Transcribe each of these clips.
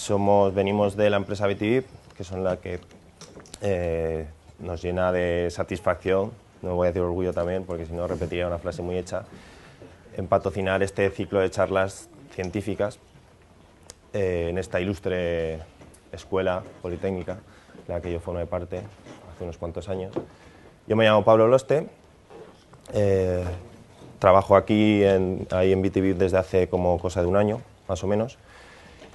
Somos, venimos de la empresa BTV, que son la que eh, nos llena de satisfacción, no voy a decir orgullo también, porque si no repetiría una frase muy hecha, en patrocinar este ciclo de charlas científicas eh, en esta ilustre escuela politécnica, la que yo formé parte hace unos cuantos años. Yo me llamo Pablo Loste, eh, trabajo aquí en, ahí en BTV desde hace como cosa de un año, más o menos.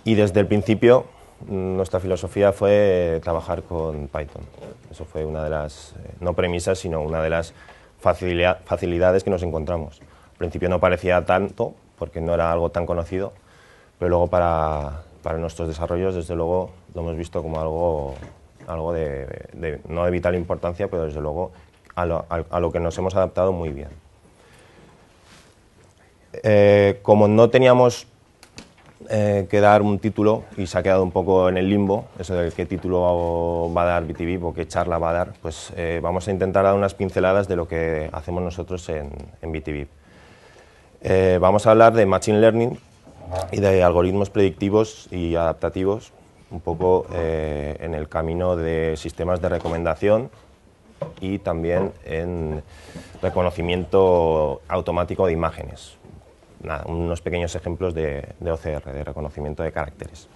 Y desde el principio nuestra filosofía fue trabajar con Python. Eso fue una de las, eh, no premisas, sino una de las facilidades que nos encontramos. Al principio no parecía tanto, porque no era algo tan conocido, pero luego para, nuestros desarrollos, desde luego, lo hemos visto como algo, algo de, no de vital importancia, pero desde luego a lo, que nos hemos adaptado muy bien. Eh, como no teníamos eh, que un título y se ha quedado un poco en el limbo, eso de qué título va a dar BTV o qué charla va a dar, pues eh, vamos a intentar dar unas pinceladas de lo que hacemos nosotros en, en eh, vamos a hablar de Machine Learning y de algoritmos predictivos y adaptativos, un poco eh, en el camino de sistemas de recomendación y también en reconocimiento automático de imágenes nada, unos pequeños ejemplos de, OCR, de reconocimiento de caracteres.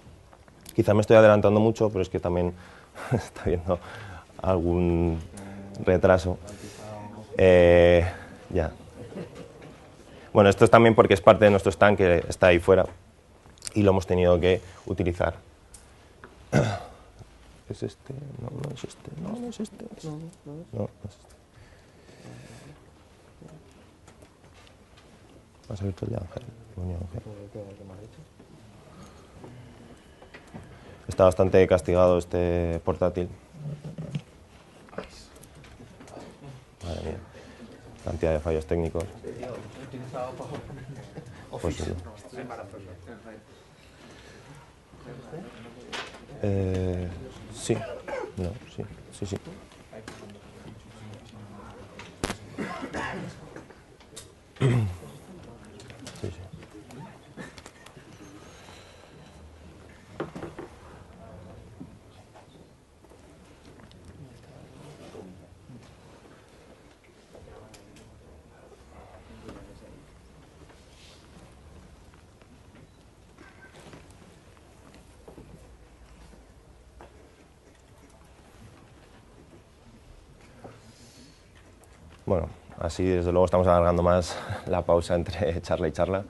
Quizá me estoy adelantando mucho, pero es que también está habiendo algún retraso. Eh, ya. Bueno, esto es también porque es parte de nuestro stand que está ahí fuera y lo hemos tenido que utilizar. es este. No, no es este. No, no es este. este. Está bastante castigado este portátil. Madre mía. Cantidad de fallos técnicos. Pues eh, sí. no, sí, sí, sí. Así, desde luego, estamos alargando más la pausa entre charla y charla.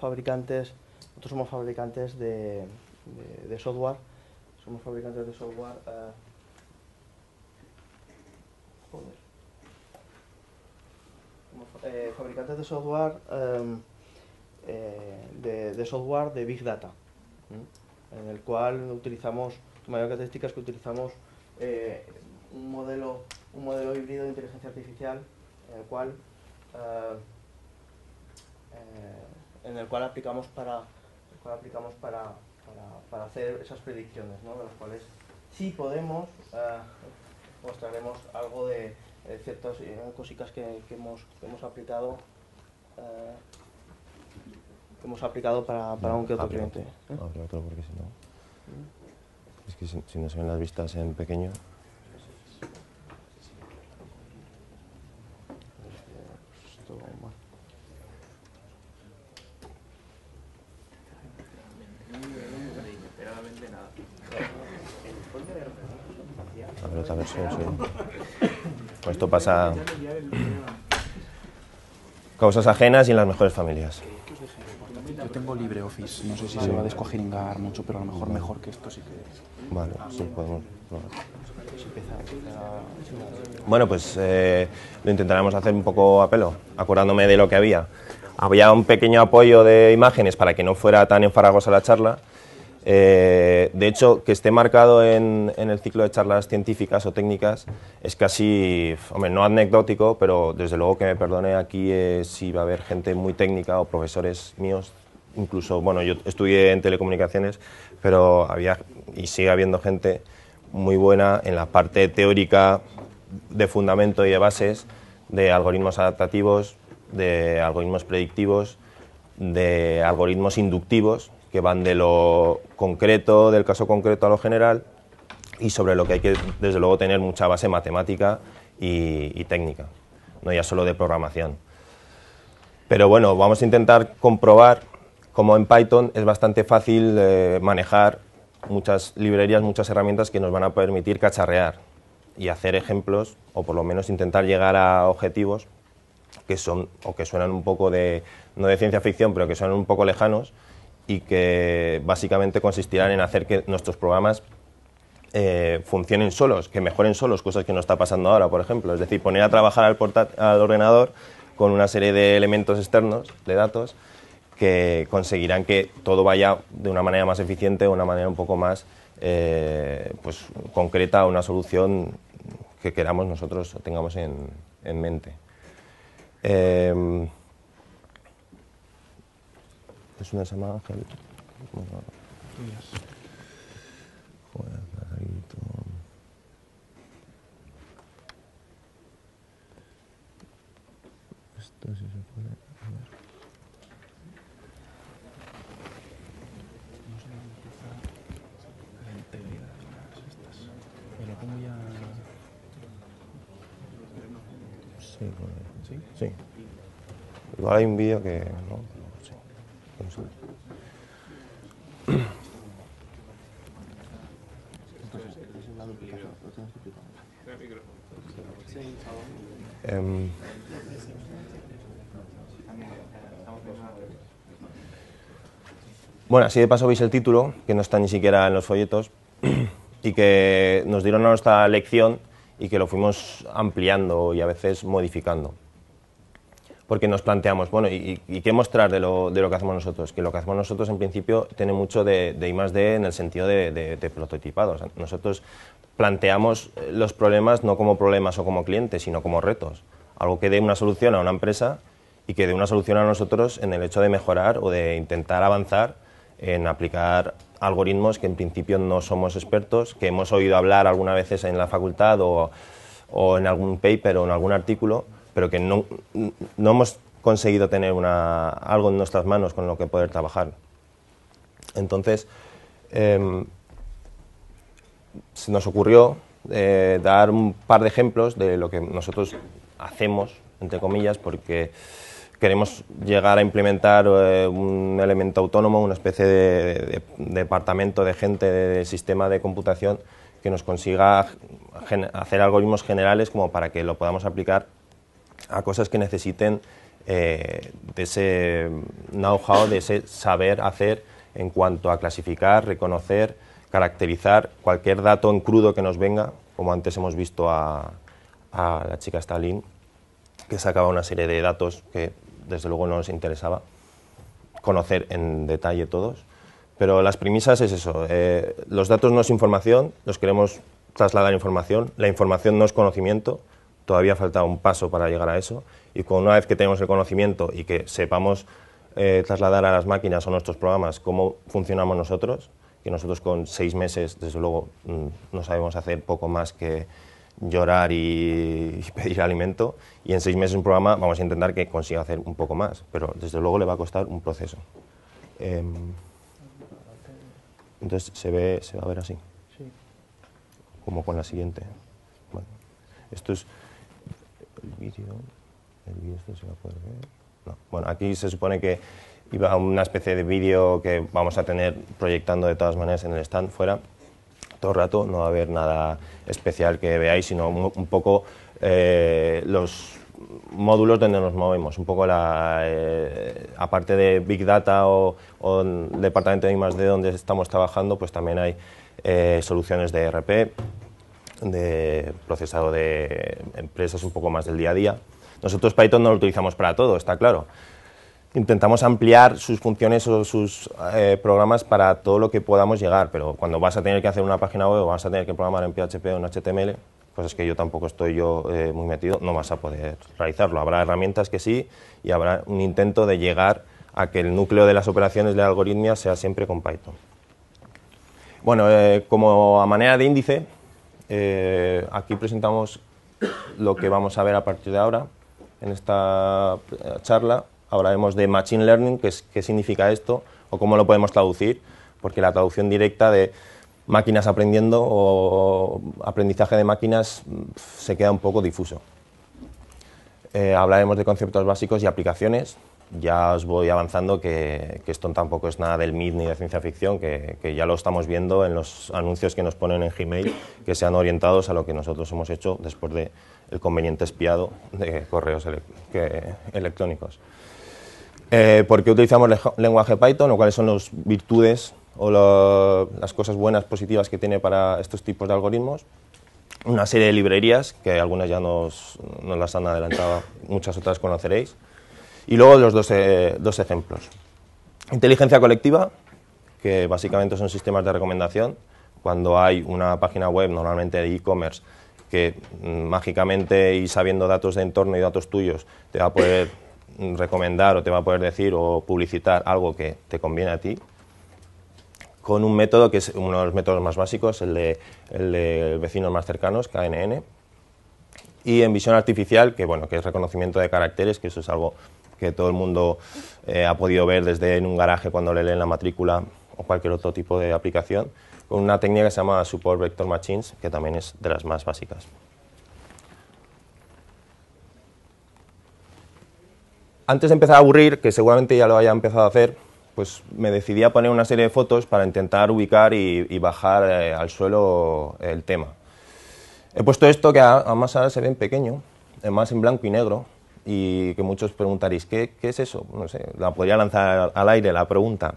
fabricantes, nosotros somos fabricantes de, software, somos fabricantes de software... Eh, eh, fabricantes de software eh, de, software de Big Data, en el cual utilizamos, la mayor característica es que utilizamos un modelo un modelo híbrido de inteligencia artificial en el cual en el cual aplicamos para, cual aplicamos para, hacer esas predicciones, ¿no? de las cuales si podemos, eh, mostraremos algo de, ciertas eh, cositas que, hemos, aplicado. Eh, hemos aplicado para, para un que otro cliente. Otro porque si no. Mm. Es que si, no se ven las vistas en pequeño. Esto, sí, sí. Pues esto pasa. Causas ajenas y en las mejores familias. Yo tengo LibreOffice, no sé si se va a descojeringar mucho, pero a lo mejor mejor que esto sí que. Vale, sí, podemos. Bueno, pues eh, lo intentaremos hacer un poco a pelo, acordándome de lo que había. Había un pequeño apoyo de imágenes para que no fuera tan enfaragosa la charla eh, de hecho, que esté marcado en, el ciclo de charlas científicas o técnicas es casi, hombre, no anecdótico, pero desde luego que me perdone aquí eh, si va a haber gente muy técnica o profesores míos, incluso, bueno, yo estudié en telecomunicaciones, pero había y sigue habiendo gente muy buena en la parte teórica de fundamento y de bases de algoritmos adaptativos, de algoritmos predictivos, de algoritmos inductivos, que van de lo concreto, del caso concreto a lo general, y sobre lo que hay que, desde luego, tener mucha base matemática y, técnica, no ya solo de programación. Pero bueno, vamos a intentar comprobar cómo en Python es bastante fácil eh, manejar muchas librerías, muchas herramientas que nos van a permitir cacharrear y hacer ejemplos, o por lo menos intentar llegar a objetivos que son o que suenan un poco de, no de ciencia ficción, pero que suenan un poco lejanos y que básicamente consistirán en hacer que nuestros programas eh, funcionen solos, que mejoren solos, cosas que no está pasando ahora, por ejemplo. Es decir, poner a trabajar al, al ordenador con una serie de elementos externos, de datos, que conseguirán que todo vaya de una manera más eficiente, de una manera un poco más eh, pues, concreta una solución que queramos nosotros tengamos en, mente. Eh, es una llamada se llama Ángel. Bueno, Tuyas. Joder, Nazarinto. Esto sí se puede. A ver. No sé dónde empieza la integridad de las estas. Me lo pongo ya. Sí, pues. ¿Sí? Sí. Igual hay un vídeo que. ¿no? Em, bueno, así de paso veis el título, que no está ni siquiera en los folletos, y que nos dieron a nuestra lección y que lo fuimos ampliando y a veces modificando porque nos planteamos, bueno, ¿y, qué mostrar de lo, de lo, que hacemos nosotros? Que lo que hacemos nosotros en principio tiene mucho de, de I D en el sentido de, de, prototipado. nosotros planteamos eh, los problemas no como problemas o como clientes, sino como retos. Algo que dé una solución a una empresa y que dé una solución a nosotros en el hecho de mejorar o de intentar avanzar en aplicar algoritmos que en principio no somos expertos, que hemos oído hablar algunas veces en la facultad o, o en algún paper o en algún artículo, pero que no, hemos conseguido tener una, algo en nuestras manos con lo que poder trabajar. Entonces, em, se nos ocurrió eh, dar un par de ejemplos de lo que nosotros hacemos, entre comillas, porque queremos llegar a implementar eh, un elemento autónomo, una especie de, departamento de gente de, sistema de computación que nos consiga hacer algoritmos generales como para que lo podamos aplicar a cosas que necesiten eh, de ese know-how, de ese saber hacer en cuanto a clasificar, reconocer, caracterizar cualquier dato en crudo que nos venga, como antes hemos visto a, la chica Stalin, que sacaba una serie de datos que desde luego no nos interesaba conocer en detalle todos. Pero las premisas es eso, eh, los datos no es información, los queremos trasladar información, la información no es conocimiento, todavía falta un paso para llegar a eso y con, una vez que tenemos el conocimiento y que sepamos eh, trasladar a las máquinas o nuestros programas cómo funcionamos nosotros, que nosotros con seis meses, desde luego, mm, no sabemos hacer poco más que llorar y, pedir alimento, y en seis meses un programa vamos a intentar que consiga hacer un poco más, pero desde luego le va a costar un proceso. Em, entonces se ve, se va a ver así, como con la siguiente. Bueno, esto es el vídeo, el vídeo este se ver. Bueno, aquí se supone que iba una especie de vídeo que vamos a tener proyectando de todas maneras en el stand fuera todo el rato, no va a haber nada especial que veáis, sino un, poco eh, los módulos donde nos movemos, un poco la, eh, aparte de Big Data o, o el departamento de donde estamos trabajando, pues también hay eh, soluciones de ERP de procesado de empresas un poco más del día a día. Nosotros Python no lo utilizamos para todo, está claro. Intentamos ampliar sus funciones o sus eh, programas para todo lo que podamos llegar, pero cuando vas a tener que hacer una página web o vas a tener que programar en PHP o en HTML, pues es que yo tampoco estoy yo eh, muy metido, no vas a poder realizarlo. Habrá herramientas que sí y habrá un intento de llegar a que el núcleo de las operaciones de algoritmia sea siempre con Python. Bueno, eh, como a manera de índice, eh, aquí presentamos lo que vamos a ver a partir de ahora en esta eh, charla. Hablaremos de Machine Learning, qué significa esto o cómo lo podemos traducir, porque la traducción directa de máquinas aprendiendo o aprendizaje de máquinas mm, se queda un poco difuso. Eh, hablaremos de conceptos básicos y aplicaciones, ya os voy avanzando que, esto tampoco es nada del MIT ni de ciencia ficción, que, ya lo estamos viendo en los anuncios que nos ponen en Gmail, que sean orientados a lo que nosotros hemos hecho después del el conveniente espiado de correos electrónicos. Eh, ¿Por qué utilizamos lenguaje Python o cuáles son las virtudes o las cosas buenas, positivas que tiene para estos tipos de algoritmos? Una serie de librerías, que algunas ya nos las han adelantado, muchas otras conoceréis. Y luego los eh, dos, ejemplos. Inteligencia colectiva, que básicamente son sistemas de recomendación. Cuando hay una página web, normalmente de e-commerce, que mm, mágicamente y sabiendo datos de entorno y datos tuyos, te va a poder recomendar o te va a poder decir o publicitar algo que te conviene a ti, con un método que es uno de los métodos más básicos, el de, el vecinos más cercanos, KNN, y en visión artificial, que, bueno, que es reconocimiento de caracteres, que eso es algo que todo el mundo eh, ha podido ver desde en un garaje cuando le leen la matrícula o cualquier otro tipo de aplicación, con una técnica que se llama Support Vector Machines, que también es de las más básicas. Antes de empezar a aburrir, que seguramente ya lo haya empezado a hacer, pues me decidí a poner una serie de fotos para intentar ubicar y, bajar eh, al suelo el tema. He puesto esto que además ahora se ve en pequeño, además en blanco y negro, y que muchos preguntaréis, ¿qué, ¿qué, es eso? No sé, la podría lanzar al aire la pregunta.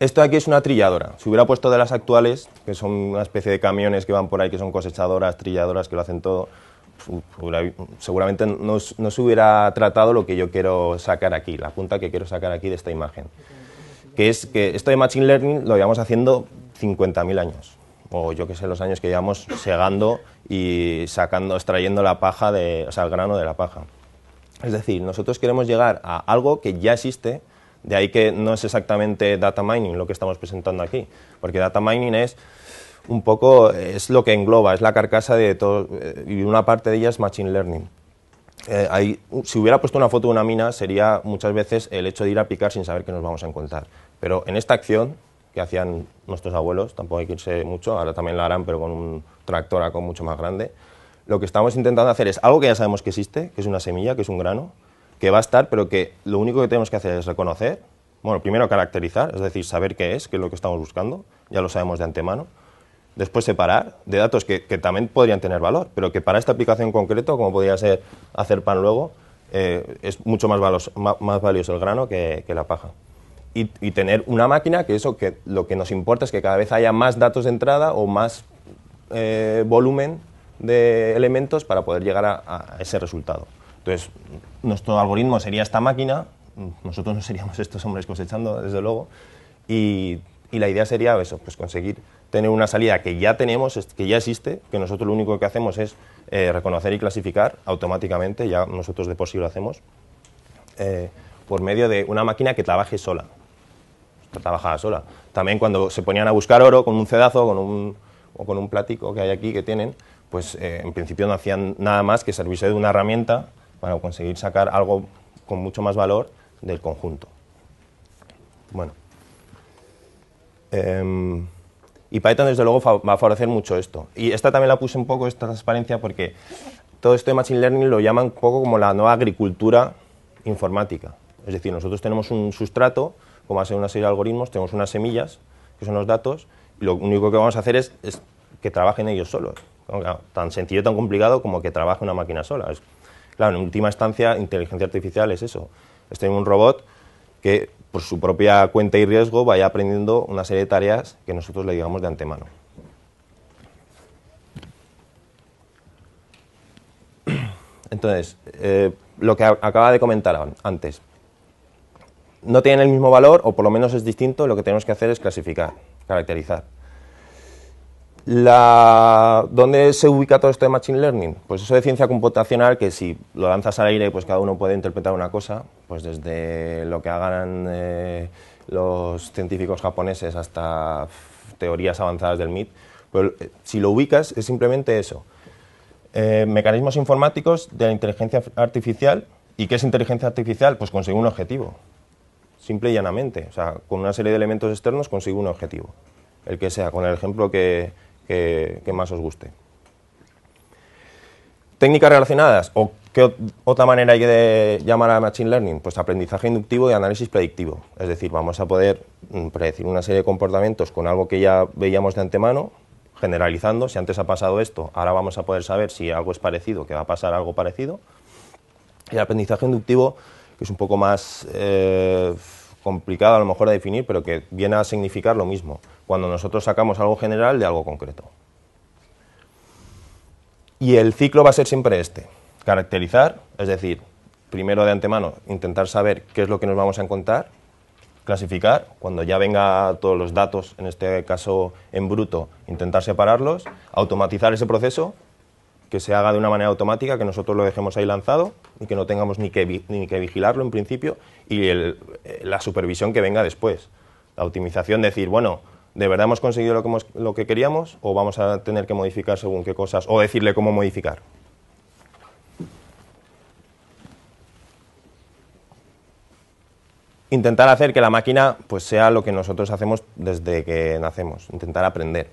Esto aquí es una trilladora. Si hubiera puesto de las actuales, que son una especie de camiones que van por ahí, que son cosechadoras, trilladoras, que lo hacen todo, seguramente no, no se hubiera tratado lo que yo quiero sacar aquí, la punta que quiero sacar aquí de esta imagen. Que es que esto de Machine Learning lo llevamos haciendo 50.000 años o yo que sé, los años que llevamos segando y sacando, extrayendo la paja, de, o sea, el grano de la paja. Es decir, nosotros queremos llegar a algo que ya existe, de ahí que no es exactamente data mining lo que estamos presentando aquí, porque data mining es un poco, es lo que engloba, es la carcasa de todo, eh, y una parte de ella es machine learning. Eh, si hubiera puesto una foto de una mina, sería muchas veces el hecho de ir a picar sin saber qué nos vamos a encontrar. Pero en esta acción que hacían nuestros abuelos, tampoco hay que irse mucho, ahora también lo harán, pero con un tractor con mucho más grande. Lo que estamos intentando hacer es algo que ya sabemos que existe, que es una semilla, que es un grano, que va a estar, pero que lo único que tenemos que hacer es reconocer, bueno, primero caracterizar, es decir, saber qué es, qué es lo que estamos buscando, ya lo sabemos de antemano, después separar de datos que, también podrían tener valor, pero que para esta aplicación concreta, como podría ser hacer pan luego, eh, es mucho más, valioso el grano que la paja y, tener una máquina que eso que lo que nos importa es que cada vez haya más datos de entrada o más eh, volumen de elementos para poder llegar a, ese resultado. Entonces, nuestro algoritmo sería esta máquina, nosotros no seríamos estos hombres cosechando, desde luego, y, la idea sería eso, pues conseguir tener una salida que ya tenemos, que ya existe, que nosotros lo único que hacemos es eh, reconocer y clasificar automáticamente, ya nosotros de por sí lo hacemos, eh, por medio de una máquina que trabaje sola. Pues, trabajaba sola. También cuando se ponían a buscar oro con un cedazo con un, o con un plático que hay aquí que tienen, pues eh, en principio no hacían nada más que servirse de una herramienta para conseguir sacar algo con mucho más valor del conjunto. Bueno. Em, y Python, desde luego, va a favorecer mucho esto. Y esta también la puse un poco, esta transparencia, porque todo esto de Machine Learning lo llaman un poco como la nueva agricultura informática. Es decir, nosotros tenemos un sustrato como va una serie de algoritmos, tenemos unas semillas, que son los datos, y lo único que vamos a hacer es, que trabajen ellos solos. tan sencillo, tan complicado como que trabaje una máquina sola. claro, en última instancia, inteligencia artificial es eso. Es tener un robot que, por su propia cuenta y riesgo, vaya aprendiendo una serie de tareas que nosotros le digamos de antemano. Entonces, eh, lo que acaba de comentar antes no tienen el mismo valor, o por lo menos es distinto, lo que tenemos que hacer es clasificar, caracterizar. La, ¿Dónde se ubica todo esto de Machine Learning? Pues eso de ciencia computacional, que si lo lanzas al aire, pues cada uno puede interpretar una cosa, pues desde lo que hagan eh, los científicos japoneses hasta teorías avanzadas del MIT. Pues, eh, si lo ubicas, es simplemente eso. Eh, mecanismos informáticos de la inteligencia artificial. ¿Y qué es inteligencia artificial? Pues conseguir un objetivo simple y llanamente. O sea, con una serie de elementos externos consigo un objetivo, el que sea, con el ejemplo que, más os guste. Técnicas relacionadas, o qué otra manera hay de llamar a Machine Learning, pues aprendizaje inductivo y análisis predictivo. Es decir, vamos a poder mm, predecir una serie de comportamientos con algo que ya veíamos de antemano, generalizando, si antes ha pasado esto, ahora vamos a poder saber si algo es parecido, que va a pasar algo parecido. El aprendizaje inductivo que es un poco más eh, complicado a lo mejor a definir, pero que viene a significar lo mismo, cuando nosotros sacamos algo general de algo concreto. Y el ciclo va a ser siempre este, caracterizar, es decir, primero de antemano intentar saber qué es lo que nos vamos a encontrar, clasificar, cuando ya venga todos los datos, en este caso en bruto, intentar separarlos, automatizar ese proceso que se haga de una manera automática, que nosotros lo dejemos ahí lanzado y que no tengamos ni que, ni que vigilarlo en principio y eh, la supervisión que venga después. La optimización, decir, bueno, ¿de verdad hemos conseguido lo que, lo que queríamos o vamos a tener que modificar según qué cosas o decirle cómo modificar? Intentar hacer que la máquina pues, sea lo que nosotros hacemos desde que nacemos, intentar aprender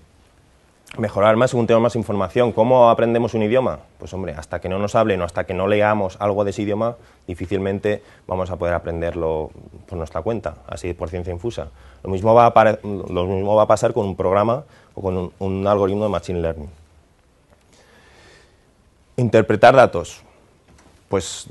mejorar más, un tenemos más información. ¿Cómo aprendemos un idioma? Pues hombre, hasta que no nos hablen o hasta que no leamos algo de ese idioma, difícilmente vamos a poder aprenderlo por nuestra cuenta, así por ciencia infusa. Lo mismo va a, mismo va a pasar con un programa o con un, algoritmo de Machine Learning. Interpretar datos. Pues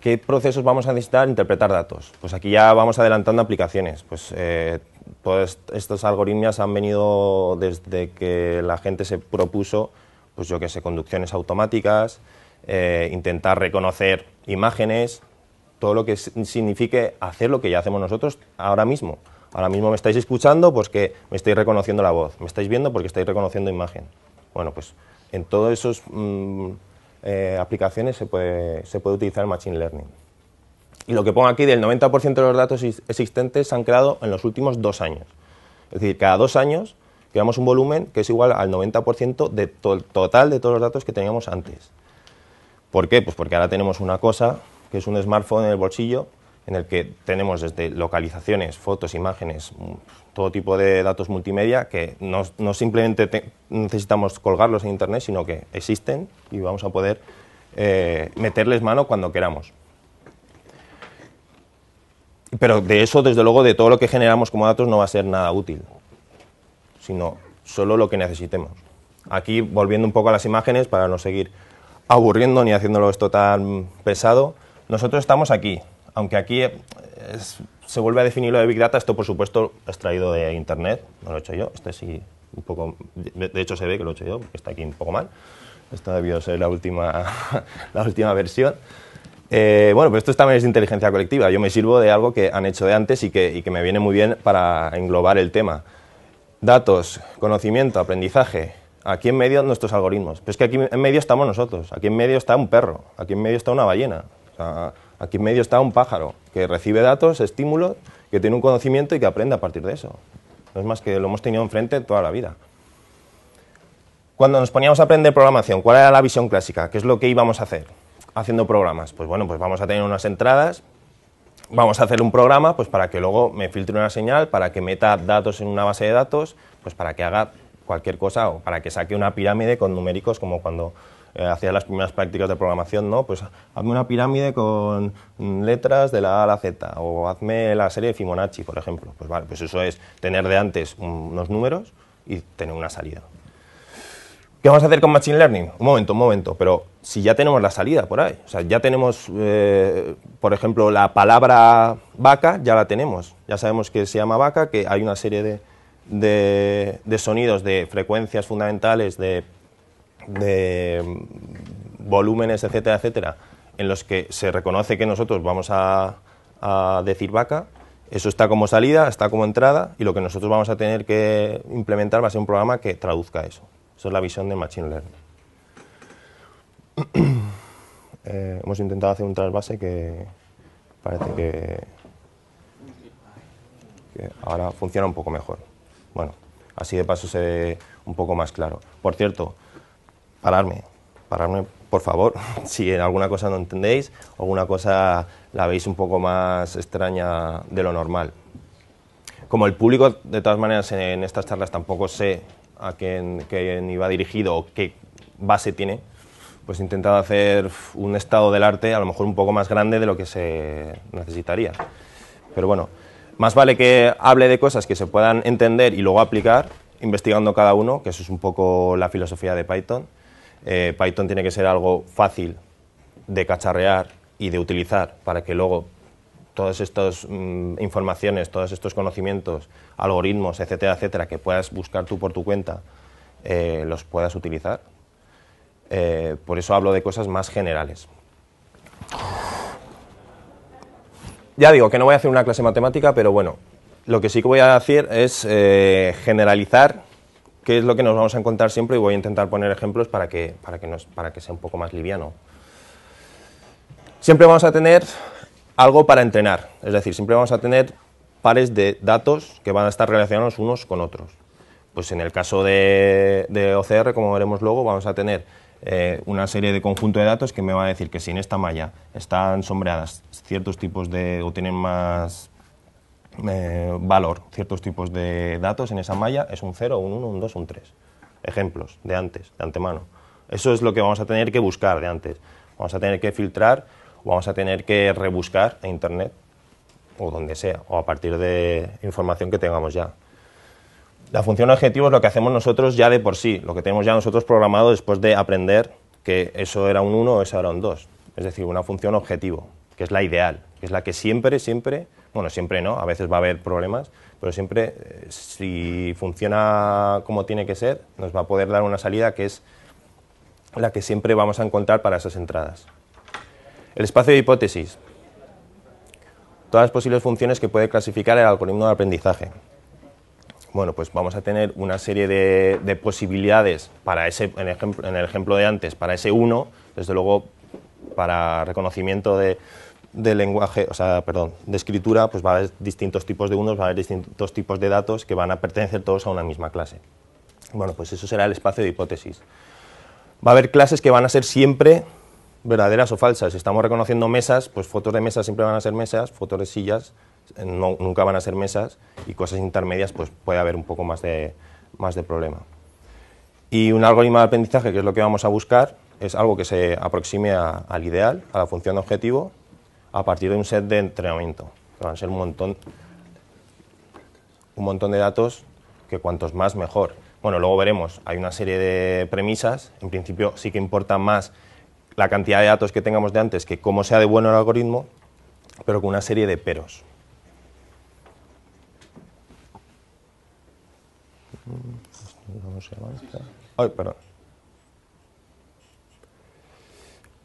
¿qué procesos vamos a necesitar interpretar datos? Pues aquí ya vamos adelantando aplicaciones. Pues eh, pues estos algoritmos han venido desde que la gente se propuso, pues yo que sé, conducciones automáticas, eh, intentar reconocer imágenes, todo lo que signifique hacer lo que ya hacemos nosotros ahora mismo. Ahora mismo me estáis escuchando porque pues me estáis reconociendo la voz, me estáis viendo porque estáis reconociendo imagen. Bueno, pues en todas esas mm, eh, aplicaciones se puede, se puede utilizar el Machine Learning. Y lo que pongo aquí del 90% de los datos existentes se han creado en los últimos dos años. Es decir, cada dos años creamos un volumen que es igual al 90% del total de todos los datos que teníamos antes. ¿Por qué? Pues porque ahora tenemos una cosa que es un smartphone en el bolsillo en el que tenemos desde localizaciones, fotos, imágenes, mm, todo tipo de datos multimedia que no, simplemente necesitamos colgarlos en Internet, sino que existen y vamos a poder eh, meterles mano cuando queramos. Pero de eso, desde luego, de todo lo que generamos como datos no va a ser nada útil, sino solo lo que necesitemos. Aquí, volviendo un poco a las imágenes, para no seguir aburriendo ni haciéndolo esto tan pesado, nosotros estamos aquí, aunque aquí eh, se vuelve a definir lo de Big Data, esto por supuesto extraído de Internet, no lo he hecho yo, este sí, un poco, de, hecho se ve que lo he hecho yo, está aquí un poco mal, esta debió ser la última, la última versión. Eh, bueno, pues esto también es inteligencia colectiva. Yo me sirvo de algo que han hecho de antes y que, me viene muy bien para englobar el tema. Datos, conocimiento, aprendizaje. Aquí en medio nuestros algoritmos. Pero es que aquí en medio estamos nosotros. Aquí en medio está un perro. Aquí en medio está una ballena. aquí en medio está un pájaro que recibe datos, estímulos, que tiene un conocimiento y que aprende a partir de eso. No es más que lo hemos tenido enfrente toda la vida. Cuando nos poníamos a aprender programación, ¿cuál era la visión clásica? ¿Qué es lo que íbamos a hacer? haciendo programas? Pues bueno, pues vamos a tener unas entradas, vamos a hacer un programa pues para que luego me filtre una señal, para que meta datos en una base de datos, pues para que haga cualquier cosa o para que saque una pirámide con numéricos como cuando eh, hacía las primeras prácticas de programación, ¿no? Pues hazme una pirámide con letras de la A a la Z o hazme la serie de Fibonacci, por ejemplo. Pues vale, pues eso es tener de antes unos números y tener una salida. ¿Qué vamos a hacer con Machine Learning? Un momento, un momento, pero si ya tenemos la salida por ahí, o sea, ya tenemos, eh, por ejemplo, la palabra vaca, ya la tenemos, ya sabemos que se llama vaca, que hay una serie de, sonidos, de frecuencias fundamentales, de, volúmenes, etcétera, etcétera, en los que se reconoce que nosotros vamos a decir vaca, eso está como salida, está como entrada, y lo que nosotros vamos a tener que implementar va a ser un programa que traduzca eso. Esa es la visión de Machine Learning. Eh, hemos intentado hacer un trasvase que parece que, ahora funciona un poco mejor. Bueno, así de paso se ve un poco más claro. Por cierto, pararme, pararme por favor, si en alguna cosa no entendéis, alguna cosa la veis un poco más extraña de lo normal. Como el público, de todas maneras, en estas charlas tampoco sé a quién iba dirigido o qué base tiene, pues he intentado hacer un estado del arte a lo mejor un poco más grande de lo que se necesitaría. Pero bueno, más vale que hable de cosas que se puedan entender y luego aplicar, investigando cada uno, que eso es un poco la filosofía de Python. Eh, Python tiene que ser algo fácil de cacharrear y de utilizar para que luego todas estas mm, informaciones, todos estos conocimientos, algoritmos, etcétera, etcétera, que puedas buscar tú por tu cuenta, eh, los puedas utilizar. Eh, por eso hablo de cosas más generales. Ya digo que no voy a hacer una clase matemática, pero bueno, lo que sí que voy a hacer es eh, generalizar qué es lo que nos vamos a encontrar siempre y voy a intentar poner ejemplos para que, para que, nos, para que sea un poco más liviano. Siempre vamos a tener algo para entrenar, es decir, siempre vamos a tener pares de datos que van a estar relacionados unos con otros. Pues en el caso de, OCR, como veremos luego, vamos a tener eh, una serie de conjunto de datos que me va a decir que si en esta malla están sombreadas ciertos tipos de, o tienen más eh, valor ciertos tipos de datos en esa malla, es un 0, un 1, un 2, un 3. Ejemplos de antes, de antemano. Eso es lo que vamos a tener que buscar de antes. Vamos a tener que filtrar vamos a tener que rebuscar en Internet o donde sea, o a partir de información que tengamos ya. La función objetivo es lo que hacemos nosotros ya de por sí, lo que tenemos ya nosotros programado después de aprender que eso era un 1 o eso era un 2. Es decir, una función objetivo, que es la ideal, que es la que siempre, siempre, bueno, siempre no, a veces va a haber problemas, pero siempre eh, si funciona como tiene que ser, nos va a poder dar una salida que es la que siempre vamos a encontrar para esas entradas. El espacio de hipótesis. Todas las posibles funciones que puede clasificar el algoritmo de aprendizaje. Bueno, pues vamos a tener una serie de, posibilidades para ese, en, en el ejemplo de antes, para ese 1, desde luego para reconocimiento de, de lenguaje, o sea, perdón, de escritura, pues va a haber distintos tipos de unos, va a haber distintos tipos de datos que van a pertenecer todos a una misma clase. Bueno, pues eso será el espacio de hipótesis. Va a haber clases que van a ser siempre verdaderas o falsas. Si estamos reconociendo mesas, pues fotos de mesas siempre van a ser mesas, fotos de sillas eh, nunca van a ser mesas y cosas intermedias, pues puede haber un poco más de, más de problema. Y un algoritmo de aprendizaje, que es lo que vamos a buscar, es algo que se aproxime al ideal, a la función de objetivo, a partir de un set de entrenamiento. van a ser un montón, un montón de datos que cuantos más mejor. Bueno, luego veremos, hay una serie de premisas, en principio sí que importa más la cantidad de datos que tengamos de antes, que como sea de bueno el algoritmo, pero con una serie de peros.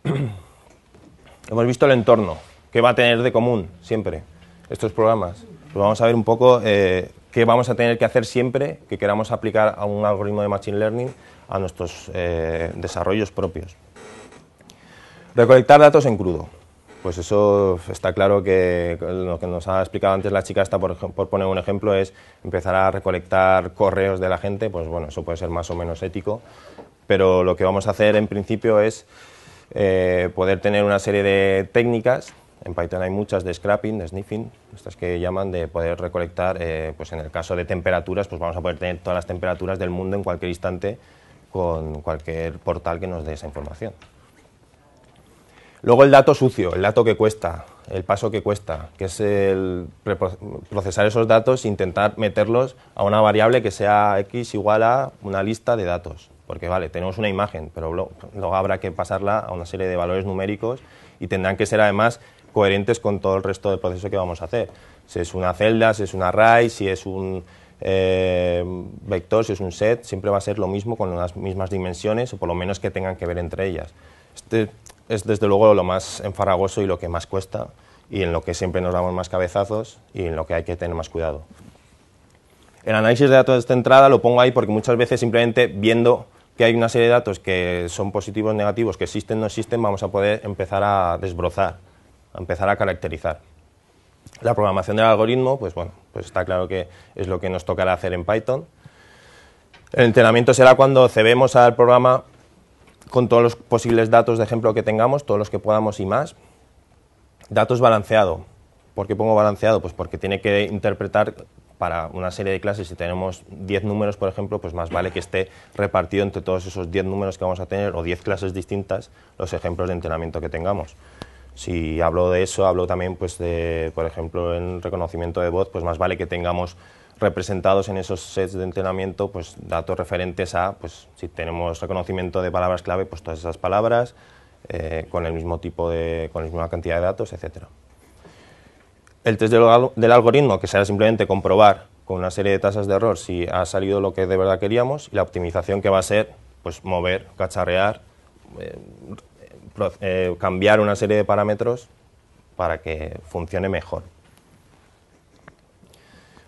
Hemos visto el entorno. ¿Qué va a tener de común siempre estos programas? Pues vamos a ver un poco eh, qué vamos a tener que hacer siempre que queramos aplicar a un algoritmo de Machine Learning a nuestros eh, desarrollos propios. Recolectar datos en crudo. Pues eso está claro que lo que nos ha explicado antes la chica, está por, poner un ejemplo, es empezar a recolectar correos de la gente, pues bueno, eso puede ser más o menos ético, pero lo que vamos a hacer en principio es eh, poder tener una serie de técnicas, en Python hay muchas de scrapping, de sniffing, estas que llaman de poder recolectar, eh, pues en el caso de temperaturas, pues vamos a poder tener todas las temperaturas del mundo en cualquier instante con cualquier portal que nos dé esa información. Luego el dato sucio, el dato que cuesta, el paso que cuesta, que es el procesar esos datos e intentar meterlos a una variable que sea x igual a una lista de datos. Porque vale, tenemos una imagen, pero luego habrá que pasarla a una serie de valores numéricos y tendrán que ser además coherentes con todo el resto del proceso que vamos a hacer. Si es una celda, si es un array, si es un eh, vector, si es un set, siempre va a ser lo mismo con las mismas dimensiones o por lo menos que tengan que ver entre ellas. Este es desde luego lo más enfarragoso y lo que más cuesta y en lo que siempre nos damos más cabezazos y en lo que hay que tener más cuidado. El análisis de datos de esta entrada lo pongo ahí porque muchas veces simplemente viendo que hay una serie de datos que son positivos, negativos, que existen, no existen, vamos a poder empezar a desbrozar, a empezar a caracterizar. La programación del algoritmo, pues bueno, pues está claro que es lo que nos tocará hacer en Python. El entrenamiento será cuando cebemos al programa con todos los posibles datos de ejemplo que tengamos, todos los que podamos y más. Datos balanceado. ¿Por qué pongo balanceado? Pues porque tiene que interpretar para una serie de clases, si tenemos 10 números, por ejemplo, pues más vale que esté repartido entre todos esos 10 números que vamos a tener o 10 clases distintas los ejemplos de entrenamiento que tengamos. Si hablo de eso, hablo también, pues, de, por ejemplo, en reconocimiento de voz, pues más vale que tengamos representados en esos sets de entrenamiento pues, datos referentes a, pues, si tenemos reconocimiento de palabras clave, pues todas esas palabras, eh, con el mismo tipo de, con la misma cantidad de datos, etcétera. El test del, algoritmo, que será simplemente comprobar con una serie de tasas de error si ha salido lo que de verdad queríamos, y la optimización que va a ser pues, mover, cacharrear, eh, eh, cambiar una serie de parámetros para que funcione mejor.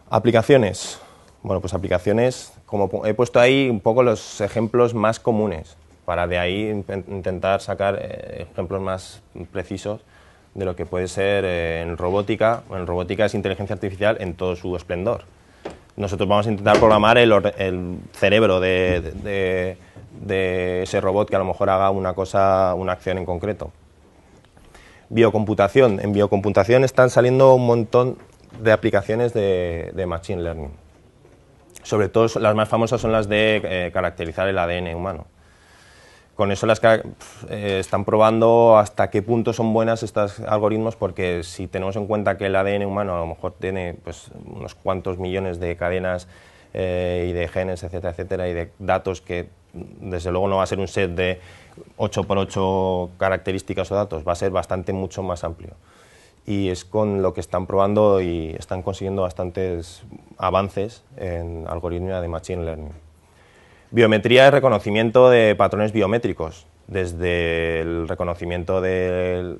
Aplicaciones. Bueno, pues aplicaciones, como he puesto ahí un poco los ejemplos más comunes, para de ahí intentar sacar eh, ejemplos más precisos de lo que puede ser eh, en robótica. En robótica es inteligencia artificial en todo su esplendor. Nosotros vamos a intentar programar el, cerebro de, de, ese robot que a lo mejor haga una cosa, una acción en concreto. Biocomputación. En biocomputación están saliendo un montón, de aplicaciones de, Machine Learning. Sobre todo las más famosas son las de eh, caracterizar el ADN humano. Con eso las eh, están probando hasta qué punto son buenas estos algoritmos porque si tenemos en cuenta que el ADN humano a lo mejor tiene pues, unos cuantos millones de cadenas eh, y de genes, etcétera, etcétera, y de datos que desde luego no va a ser un set de 8 por 8 características o datos, va a ser bastante mucho más amplio y es con lo que están probando y están consiguiendo bastantes avances en algoritmos de Machine Learning. Biometría es reconocimiento de patrones biométricos, desde el reconocimiento de,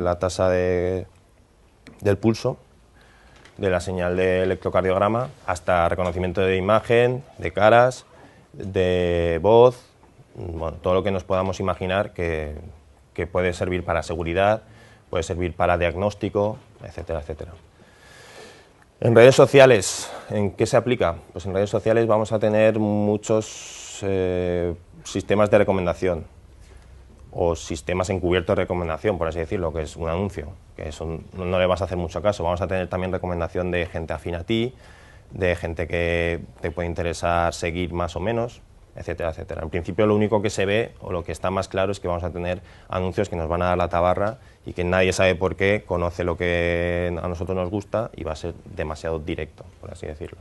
la tasa del pulso, de la señal de electrocardiograma, hasta reconocimiento de imagen, de caras, de voz, todo lo que nos podamos imaginar que puede servir para seguridad puede servir para diagnóstico, etcétera, etcétera. En redes sociales, ¿en qué se aplica? Pues en redes sociales vamos a tener muchos eh, sistemas de recomendación o sistemas encubiertos de recomendación, por así decirlo, que es un anuncio, que eso no, no le vas a hacer mucho caso. Vamos a tener también recomendación de gente afín a ti, de gente que te puede interesar seguir más o menos etcétera, etcétera. En principio lo único que se ve o lo que está más claro es que vamos a tener anuncios que nos van a dar la tabarra y que nadie sabe por qué, conoce lo que a nosotros nos gusta y va a ser demasiado directo, por así decirlo.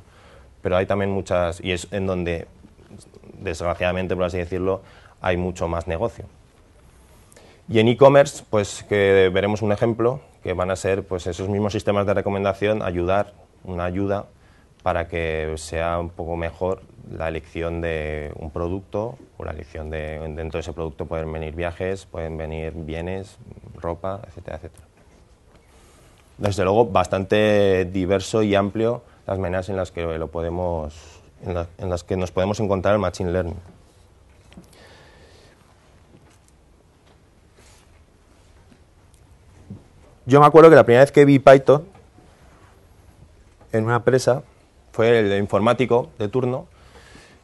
Pero hay también muchas, y es en donde, desgraciadamente, por así decirlo, hay mucho más negocio. Y en e-commerce, pues que veremos un ejemplo, que van a ser pues, esos mismos sistemas de recomendación, ayudar, una ayuda para que sea un poco mejor la elección de un producto o la elección de dentro de ese producto pueden venir viajes, pueden venir bienes, ropa, etcétera, etcétera. Desde luego bastante diverso y amplio las maneras en las que lo podemos en, en las que nos podemos encontrar el machine learning. Yo me acuerdo que la primera vez que vi Python en una empresa fue el informático de turno,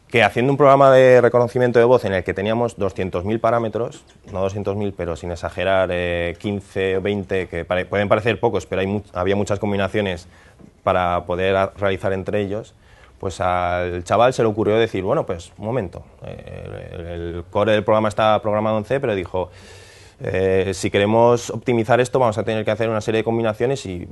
que haciendo un programa de reconocimiento de voz en el que teníamos 200.000 parámetros, no 200.000, pero sin exagerar, eh, 15 o 20, que pueden parecer pocos, pero había muchas combinaciones para poder realizar entre ellos, pues al chaval se le ocurrió decir, bueno, pues un momento, eh, el, el core del programa está programado en C, pero dijo, eh, si queremos optimizar esto, vamos a tener que hacer una serie de combinaciones y,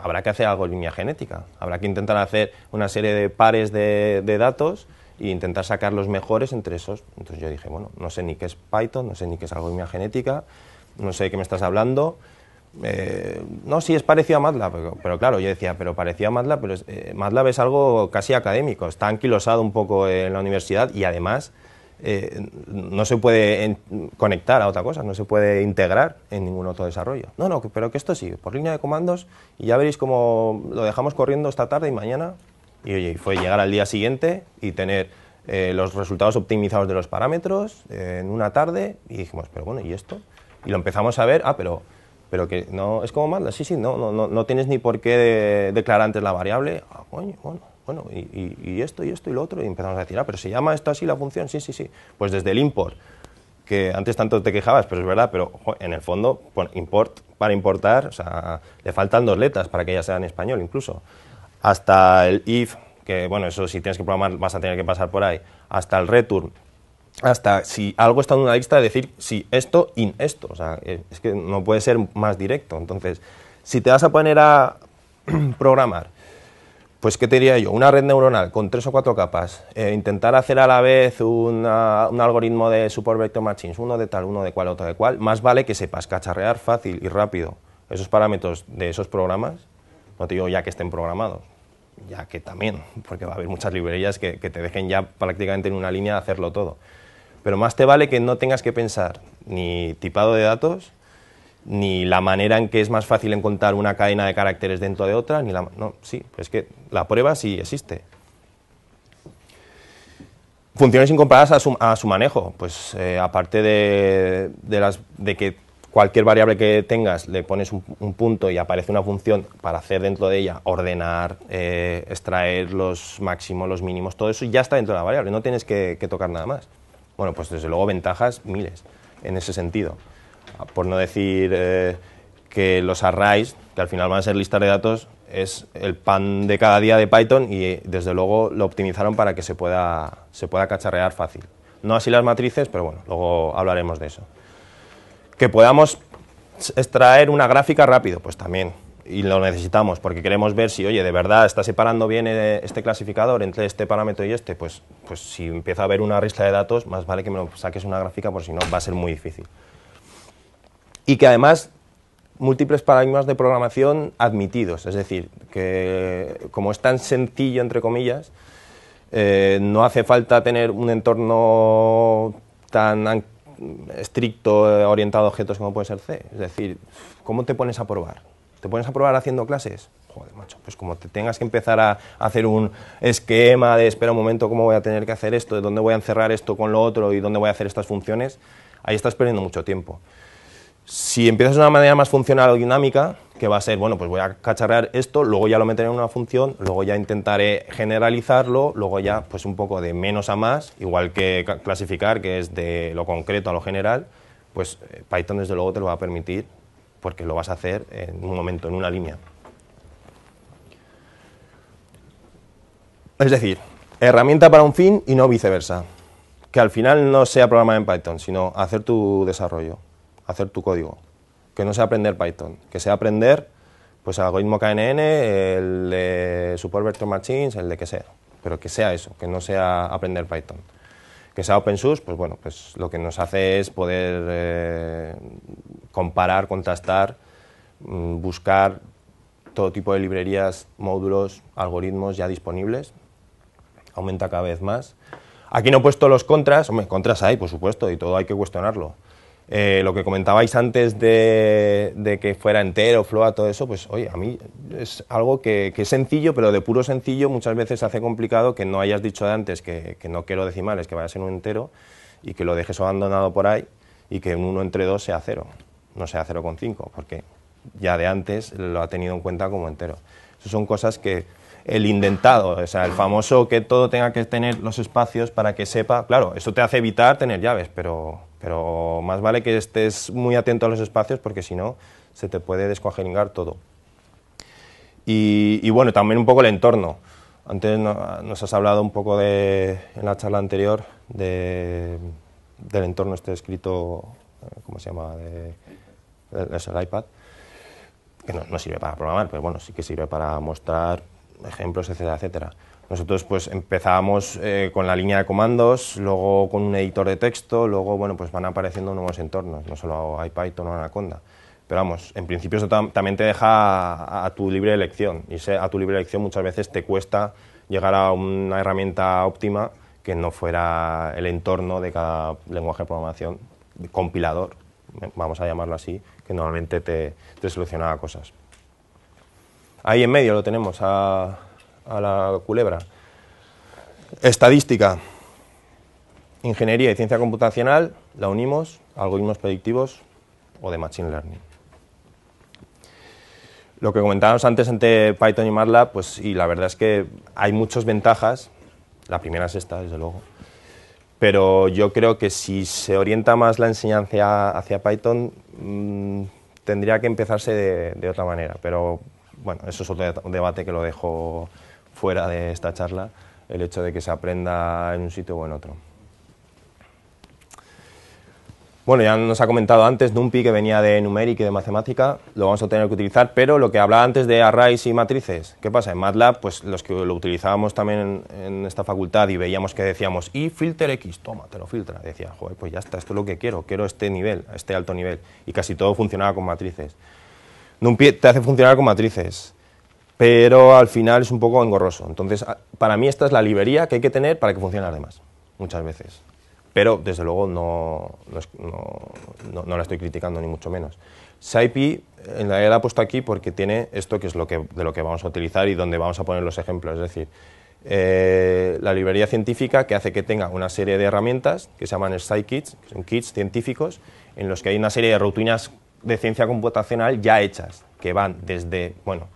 habrá que hacer algo en línea genética. Habrá que intentar hacer una serie de pares de, datos e intentar sacar los mejores entre esos. Entonces yo dije, bueno, no sé ni qué es Python, no sé ni qué es línea genética, no sé de qué me estás hablando. Eh, no, sí, es parecido a MATLAB, pero, claro, yo decía, pero parecido a MATLAB, pero eh, MATLAB es algo casi académico, está anquilosado un poco en la universidad y además eh, no se puede conectar a otra cosa, no se puede integrar en ningún otro desarrollo. No, no, pero que esto sí, por línea de comandos y ya veréis cómo lo dejamos corriendo esta tarde y mañana. Y oye, fue llegar al día siguiente y tener eh, los resultados optimizados de los parámetros eh, en una tarde y dijimos, pero bueno, ¿y esto? Y lo empezamos a ver, ah, pero, pero que no, es como mal, sí, sí, no, no, no, no tienes ni por qué declarar antes la variable. Ah, coño, bueno bueno, y, esto, y esto, y lo otro, y empezamos a decir, ah, pero se llama esto así la función, sí, sí, sí. Pues desde el import, que antes tanto te quejabas, pero es verdad, pero en el fondo, import para importar, o sea, le faltan dos letras para que ya sea en español incluso. Hasta el if, que bueno, eso si tienes que programar vas a tener que pasar por ahí, hasta el return, hasta si algo está en una lista, decir si esto, in esto, o sea, eh, es que no puede ser más directo. Entonces, si te vas a poner a programar pues, ¿qué te diría yo? Una red neuronal con tres o cuatro capas, eh, intentar hacer a la vez un algoritmo de support vector machines, uno de tal, uno de cual, otro de cual, más vale que sepas cacharrear fácil y rápido esos parámetros de esos programas, no te digo ya que estén programados, ya que también, porque va a haber muchas librerías que, que te dejen ya prácticamente en una línea hacerlo todo, pero más te vale que no tengas que pensar ni tipado de datos, ni la manera en que es más fácil encontrar una cadena de caracteres dentro de otra, ni la... No, sí, es que la prueba sí existe. Funciones incomparadas a su, a su manejo, pues eh, aparte de, que cualquier variable que tengas le pones un, punto y aparece una función para hacer dentro de ella, ordenar, eh, extraer los máximos, los mínimos, todo eso ya está dentro de la variable, no tienes que tocar nada más. Bueno, pues desde luego ventajas miles en ese sentido por no decir eh, que los arrays, que al final van a ser listas de datos, es el pan de cada día de Python y desde luego lo optimizaron para que se pueda, cacharrear fácil. No así las matrices, pero bueno, luego hablaremos de eso. Que podamos extraer una gráfica rápido, pues también, y lo necesitamos, porque queremos ver si, oye, de verdad está separando bien eh, este clasificador entre este parámetro y este, pues, pues si empieza a haber una lista de datos, más vale que me lo saques una gráfica, por si no va a ser muy difícil y que además múltiples paradigmas de programación admitidos, es decir, que como es tan sencillo, entre comillas, eh, no hace falta tener un entorno tan estricto orientado a objetos como puede ser C. Es decir, ¿cómo te pones a probar? ¿Te pones a probar haciendo clases? Joder, macho, pues como te tengas que empezar a hacer un esquema de espera un momento, ¿cómo voy a tener que hacer esto? ¿De dónde voy a encerrar esto con lo otro? ¿Y dónde voy a hacer estas funciones? Ahí estás perdiendo mucho tiempo. Si empiezas de una manera más funcional o dinámica, que va a ser, bueno, pues voy a cacharrear esto, luego ya lo meteré en una función, luego ya intentaré generalizarlo, luego ya pues un poco de menos a más, igual que clasificar, que es de lo concreto a lo general, pues eh, Python desde luego te lo va a permitir porque lo vas a hacer en un momento, en una línea. Es decir, herramienta para un fin y no viceversa. Que al final no sea programar en Python, sino hacer tu desarrollo hacer tu código. Que no sea aprender Python, que sea aprender pues algoritmo KNN, el de Support Machines, el de que sea. Pero que sea eso, que no sea aprender Python. Que sea open source, pues bueno, pues lo que nos hace es poder eh, comparar, contrastar, mm, buscar todo tipo de librerías, módulos, algoritmos ya disponibles. Aumenta cada vez más. Aquí no he puesto los contras, hombre, contras hay, por supuesto, y todo hay que cuestionarlo eh, lo que comentabais antes de, que fuera entero, floa, todo eso, pues oye, a mí es algo que, es sencillo, pero de puro sencillo muchas veces hace complicado que no hayas dicho de antes que, no quiero decimales, que vaya a ser un entero y que lo dejes abandonado por ahí y que un 1 entre 2 sea 0, no sea 0,5, porque ya de antes lo ha tenido en cuenta como entero. Esas son cosas que el indentado, o sea, el famoso que todo tenga que tener los espacios para que sepa, claro, eso te hace evitar tener llaves, pero, más vale que estés muy atento a los espacios porque si no se te puede descuajeringar todo. Y, bueno, también un poco el entorno. Antes nos has hablado un poco de, en la charla anterior del entorno este escrito, eh, ¿cómo se llama? De, es el iPad, que no sirve para programar, pero bueno, sí que sirve para mostrar ejemplos, etcétera, etcétera. Nosotros pues empezábamos eh, con la línea de comandos, luego con un editor de texto, luego pues van apareciendo nuevos entornos, no solo hay Python o Anaconda. Pero vamos, en principio eso también te deja a, tu libre elección. Y a tu libre elección muchas veces te cuesta llegar a una herramienta óptima que no fuera el entorno de cada lenguaje de programación, compilador, vamos a llamarlo así, que normalmente te solucionaba cosas. Ahí en medio lo tenemos, a, la culebra. Estadística. Ingeniería y ciencia computacional la unimos algoritmos predictivos o de Machine Learning. Lo que comentábamos antes entre Python y MATLAB, pues y la verdad es que hay muchas ventajas. La primera es esta, desde luego. Pero yo creo que si se orienta más la enseñanza hacia Python, mm, tendría que empezarse de, de otra manera. Pero bueno, eso es otro debate que lo dejo fuera de esta charla, el hecho de que se aprenda en un sitio o en otro. Bueno, ya nos ha comentado antes NumPy que venía de numérica y de matemática, lo vamos a tener que utilizar, pero lo que hablaba antes de arrays y matrices, ¿qué pasa? En MATLAB, pues los que lo utilizábamos también en, esta facultad y veíamos que decíamos, y filter X, toma, te lo filtra. Decía, joder, pues ya está, esto es lo que quiero, quiero este nivel, este alto nivel. Y casi todo funcionaba con matrices te hace funcionar con matrices, pero al final es un poco engorroso. Entonces, para mí esta es la librería que hay que tener para que funcione además, muchas veces. Pero, desde luego, no, no, la estoy criticando, ni mucho menos. SciPy eh, en la he puesto aquí porque tiene esto que es lo que, de lo que vamos a utilizar y donde vamos a poner los ejemplos. Es decir, eh, la librería científica que hace que tenga una serie de herramientas que se llaman SciKits, que son kits científicos, en los que hay una serie de rutinas de ciencia computacional ya hechas, que van desde, bueno,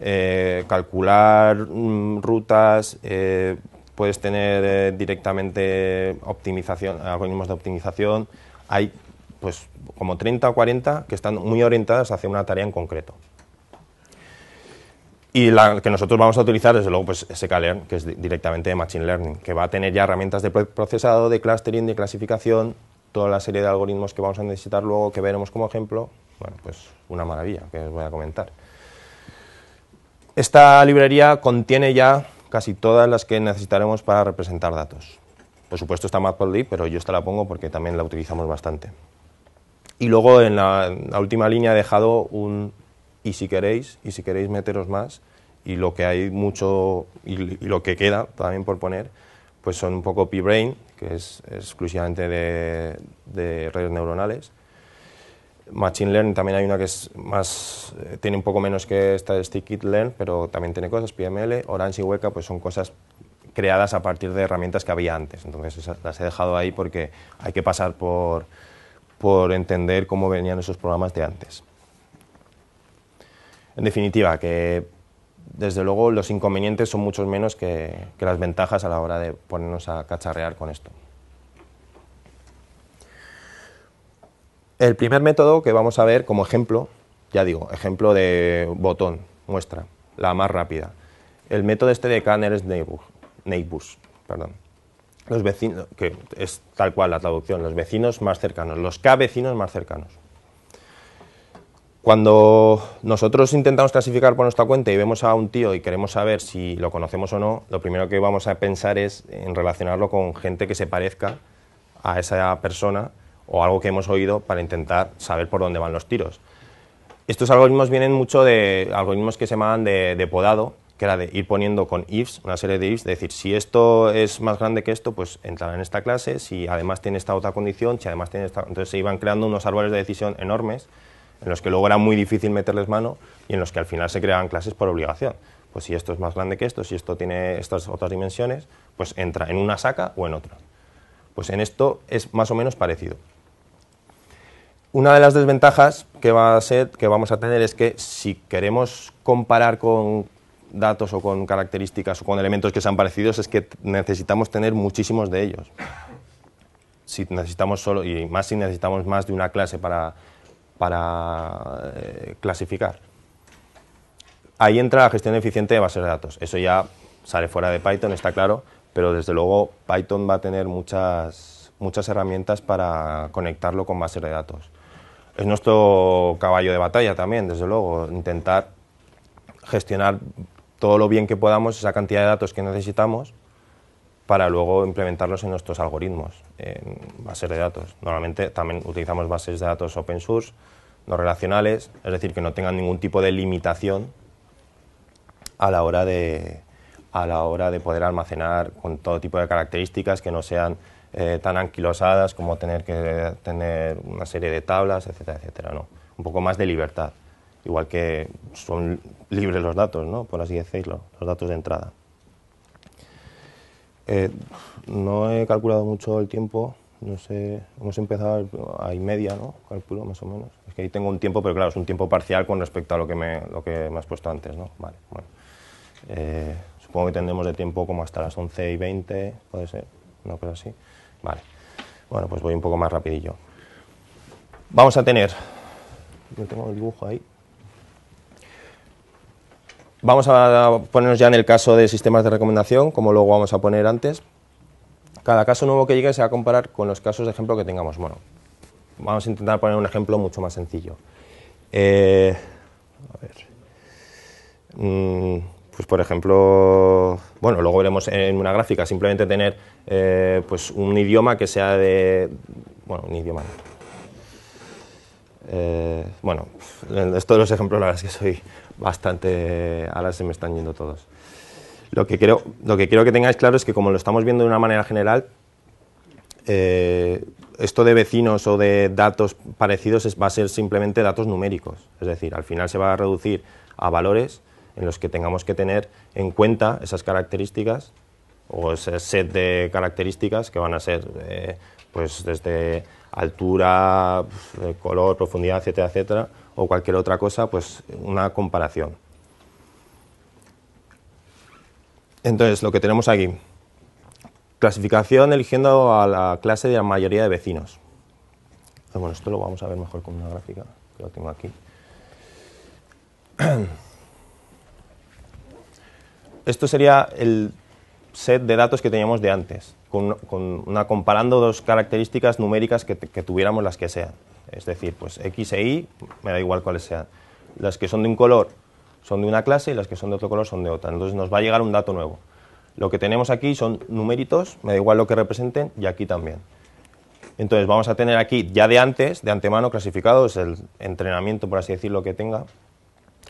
eh, calcular mm, rutas, eh, puedes tener eh, directamente optimización, algoritmos de optimización, hay pues como 30 o 40 que están muy orientadas hacia una tarea en concreto. Y la que nosotros vamos a utilizar, desde luego, pues SKLearn, que es directamente de Machine Learning, que va a tener ya herramientas de procesado, de clustering, de clasificación, toda la serie de algoritmos que vamos a necesitar luego, que veremos como ejemplo, bueno, pues una maravilla que os voy a comentar. Esta librería contiene ya casi todas las que necesitaremos para representar datos. Por supuesto está Matplotlib, pero yo esta la pongo porque también la utilizamos bastante. Y luego en la, última línea he dejado un y si queréis, y si queréis meteros más, y lo que hay mucho, y, lo que queda también por poner, pues son un poco brain que es exclusivamente de, redes neuronales. Machine Learning también hay una que es más, eh, tiene un poco menos que esta sticky Learn, pero también tiene cosas, PML, Orange y Weka, pues son cosas creadas a partir de herramientas que había antes. Entonces las he dejado ahí porque hay que pasar por, por entender cómo venían esos programas de antes. En definitiva, que desde luego los inconvenientes son muchos menos que, las ventajas a la hora de ponernos a cacharrear con esto. El primer método que vamos a ver como ejemplo, ya digo, ejemplo de botón, muestra, la más rápida. El método este de Canner's Neighbors, perdón. Los vecinos, que es tal cual la traducción, los vecinos más cercanos, los K vecinos más cercanos. Cuando nosotros intentamos clasificar por nuestra cuenta y vemos a un tío y queremos saber si lo conocemos o no, lo primero que vamos a pensar es en relacionarlo con gente que se parezca a esa persona o algo que hemos oído para intentar saber por dónde van los tiros. Estos algoritmos vienen mucho de algoritmos que se llaman de, podado, que era de ir poniendo con ifs, una serie de ifs, decir, si esto es más grande que esto, pues entrará en esta clase, si además tiene esta otra condición, si además tiene esta... Entonces se iban creando unos árboles de decisión enormes en los que luego era muy difícil meterles mano y en los que al final se creaban clases por obligación. Pues si esto es más grande que esto, si esto tiene estas otras dimensiones, pues entra en una saca o en otra. Pues en esto es más o menos parecido. Una de las desventajas que, va a ser, que vamos a tener es que si queremos comparar con datos o con características o con elementos que sean parecidos es que necesitamos tener muchísimos de ellos. Si necesitamos solo, y más si necesitamos más de una clase para para eh, clasificar. Ahí entra la gestión eficiente de bases de datos. Eso ya sale fuera de Python, está claro, pero desde luego Python va a tener muchas, muchas herramientas para conectarlo con bases de datos. Es nuestro caballo de batalla también, desde luego, intentar gestionar todo lo bien que podamos esa cantidad de datos que necesitamos para luego implementarlos en nuestros algoritmos en bases de datos. Normalmente también utilizamos bases de datos open source, no relacionales, es decir, que no tengan ningún tipo de limitación a la hora de, a la hora de poder almacenar con todo tipo de características que no sean eh, tan anquilosadas como tener que tener una serie de tablas, etcétera, etcétera. ¿no? Un poco más de libertad, igual que son libres los datos, ¿no? por así decirlo, los datos de entrada. Eh, no he calculado mucho el tiempo, no sé, hemos empezado a y media, ¿no? Calculo más o menos. Es que ahí tengo un tiempo, pero claro, es un tiempo parcial con respecto a lo que me, lo que me has puesto antes, ¿no? Vale, bueno. Eh, supongo que tendremos de tiempo como hasta las 11 y 20, puede ser, una cosa así. Vale. Bueno, pues voy un poco más rapidillo. Vamos a tener, yo tengo el dibujo ahí. Vamos a ponernos ya en el caso de sistemas de recomendación, como luego vamos a poner antes cada caso nuevo que llegue se va a comparar con los casos de ejemplo que tengamos. Bueno, vamos a intentar poner un ejemplo mucho más sencillo. Eh, a ver. Mm, pues por ejemplo, bueno, luego veremos en una gráfica, simplemente tener eh, pues un idioma que sea de, bueno, un idioma. Eh, bueno, esto de los ejemplos la verdad es que soy bastante, a las se me están yendo todos. Lo que, lo que quiero que tengáis claro es que como lo estamos viendo de una manera general, eh, esto de vecinos o de datos parecidos va a ser simplemente datos numéricos. Es decir, al final se va a reducir a valores en los que tengamos que tener en cuenta esas características o ese set de características que van a ser eh, pues desde altura, eh, color, profundidad, etcétera, etcétera, o cualquier otra cosa, pues una comparación. Entonces, lo que tenemos aquí, clasificación eligiendo a la clase de la mayoría de vecinos. Ah, bueno, esto lo vamos a ver mejor con una gráfica que lo tengo aquí. Esto sería el set de datos que teníamos de antes, con, una, comparando dos características numéricas que, que, tuviéramos las que sean. Es decir, pues X e Y, me da igual cuáles sean. Las que son de un color son de una clase y las que son de otro color son de otra. Entonces nos va a llegar un dato nuevo. Lo que tenemos aquí son numeritos, me da igual lo que representen, y aquí también. Entonces vamos a tener aquí ya de antes, de antemano clasificados, el entrenamiento, por así decirlo, que tenga,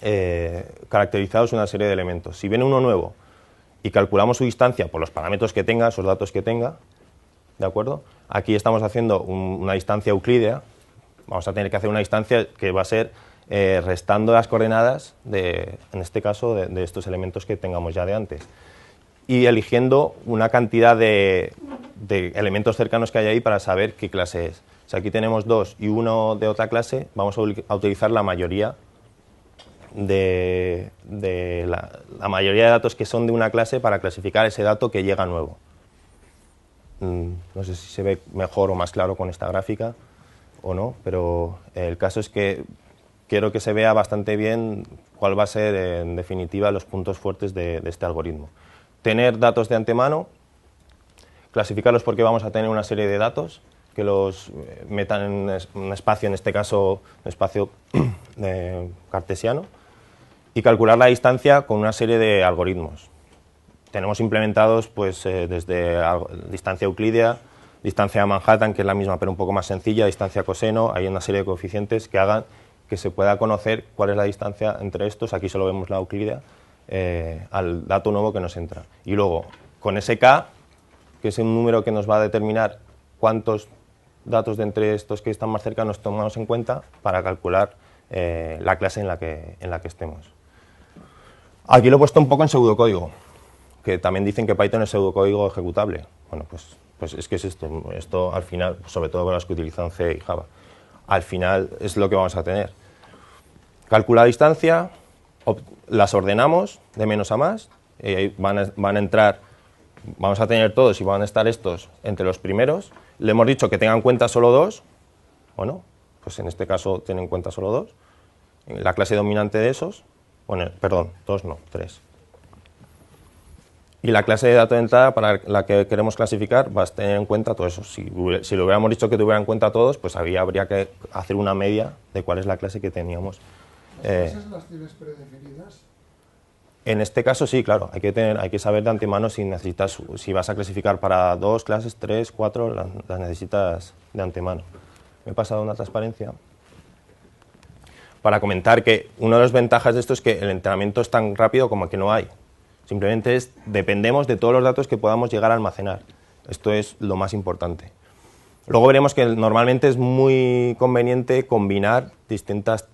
eh, caracterizados una serie de elementos. Si viene uno nuevo y calculamos su distancia por los parámetros que tenga, esos datos que tenga, ¿de acuerdo? Aquí estamos haciendo una distancia euclídea, vamos a tener que hacer una distancia que va a ser eh, restando las coordenadas, de, en este caso, de, estos elementos que tengamos ya de antes. Y eligiendo una cantidad de, elementos cercanos que hay ahí para saber qué clase es. Si aquí tenemos dos y uno de otra clase, vamos a utilizar la mayoría de, la, mayoría de datos que son de una clase para clasificar ese dato que llega nuevo. Mm, no sé si se ve mejor o más claro con esta gráfica o no, pero el caso es que quiero que se vea bastante bien cuál va a ser en definitiva los puntos fuertes de, este algoritmo. Tener datos de antemano, clasificarlos porque vamos a tener una serie de datos que los eh, metan en un espacio, en este caso un espacio eh, cartesiano, y calcular la distancia con una serie de algoritmos. Tenemos implementados pues, eh, desde distancia euclidea, distancia Manhattan, que es la misma pero un poco más sencilla, distancia coseno, hay una serie de coeficientes que hagan que se pueda conocer cuál es la distancia entre estos, aquí solo vemos la euclidea, eh, al dato nuevo que nos entra. Y luego, con ese k, que es un número que nos va a determinar cuántos datos de entre estos que están más cerca nos tomamos en cuenta para calcular eh, la clase en la, que, en la que estemos. Aquí lo he puesto un poco en pseudocódigo, que también dicen que Python es pseudocódigo ejecutable. Bueno, pues, pues es que es esto. Esto al final, sobre todo con las que utilizan C y Java, al final es lo que vamos a tener. Calcula distancia, las ordenamos de menos a más, van a, entrar, vamos a tener todos y van a estar estos entre los primeros. Le hemos dicho que tengan en cuenta solo dos, o no, pues en este caso tienen en cuenta solo dos. La clase dominante de esos, bueno, perdón, dos no, tres. Y la clase de dato de entrada para la que queremos clasificar va a tener en cuenta todo eso. Si, lo hubiéramos dicho que tuviera en cuenta todos, pues habría que hacer una media de cuál es la clase que teníamos eh, ¿Las tienes predefinidas? En este caso sí, claro, hay que, tener, hay que saber de antemano si necesitas, si vas a clasificar para dos clases, tres, cuatro, las, necesitas de antemano. Me he pasado una transparencia para comentar que una de las ventajas de esto es que el entrenamiento es tan rápido como que no hay. Simplemente es, dependemos de todos los datos que podamos llegar a almacenar. Esto es lo más importante. Luego veremos que normalmente es muy conveniente combinar distintas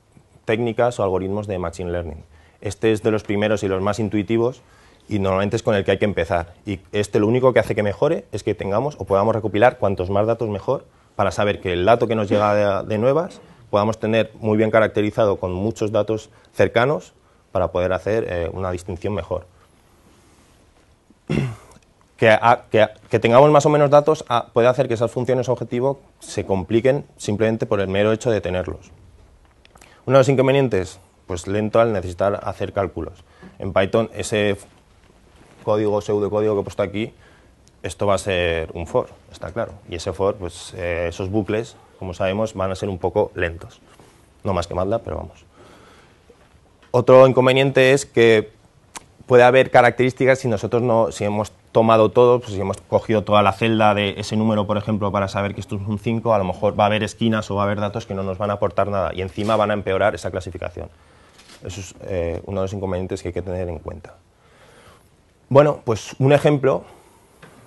técnicas o algoritmos de Machine Learning. Este es de los primeros y los más intuitivos y normalmente es con el que hay que empezar. Y este lo único que hace que mejore es que tengamos o podamos recopilar cuantos más datos mejor para saber que el dato que nos llega de, nuevas podamos tener muy bien caracterizado con muchos datos cercanos para poder hacer eh, una distinción mejor. Que, tengamos más o menos datos ah, puede hacer que esas funciones objetivo se compliquen simplemente por el mero hecho de tenerlos. Uno de los inconvenientes, pues lento al necesitar hacer cálculos. En Python ese código, pseudocódigo que he puesto aquí, esto va a ser un for, está claro. Y ese for, pues eh, esos bucles, como sabemos, van a ser un poco lentos. No más que MATLAB, pero vamos. Otro inconveniente es que puede haber características si nosotros no, si hemos tomado todo, pues si hemos cogido toda la celda de ese número, por ejemplo, para saber que esto es un 5, a lo mejor va a haber esquinas o va a haber datos que no nos van a aportar nada y encima van a empeorar esa clasificación. Eso es eh, uno de los inconvenientes que hay que tener en cuenta. Bueno, pues un ejemplo,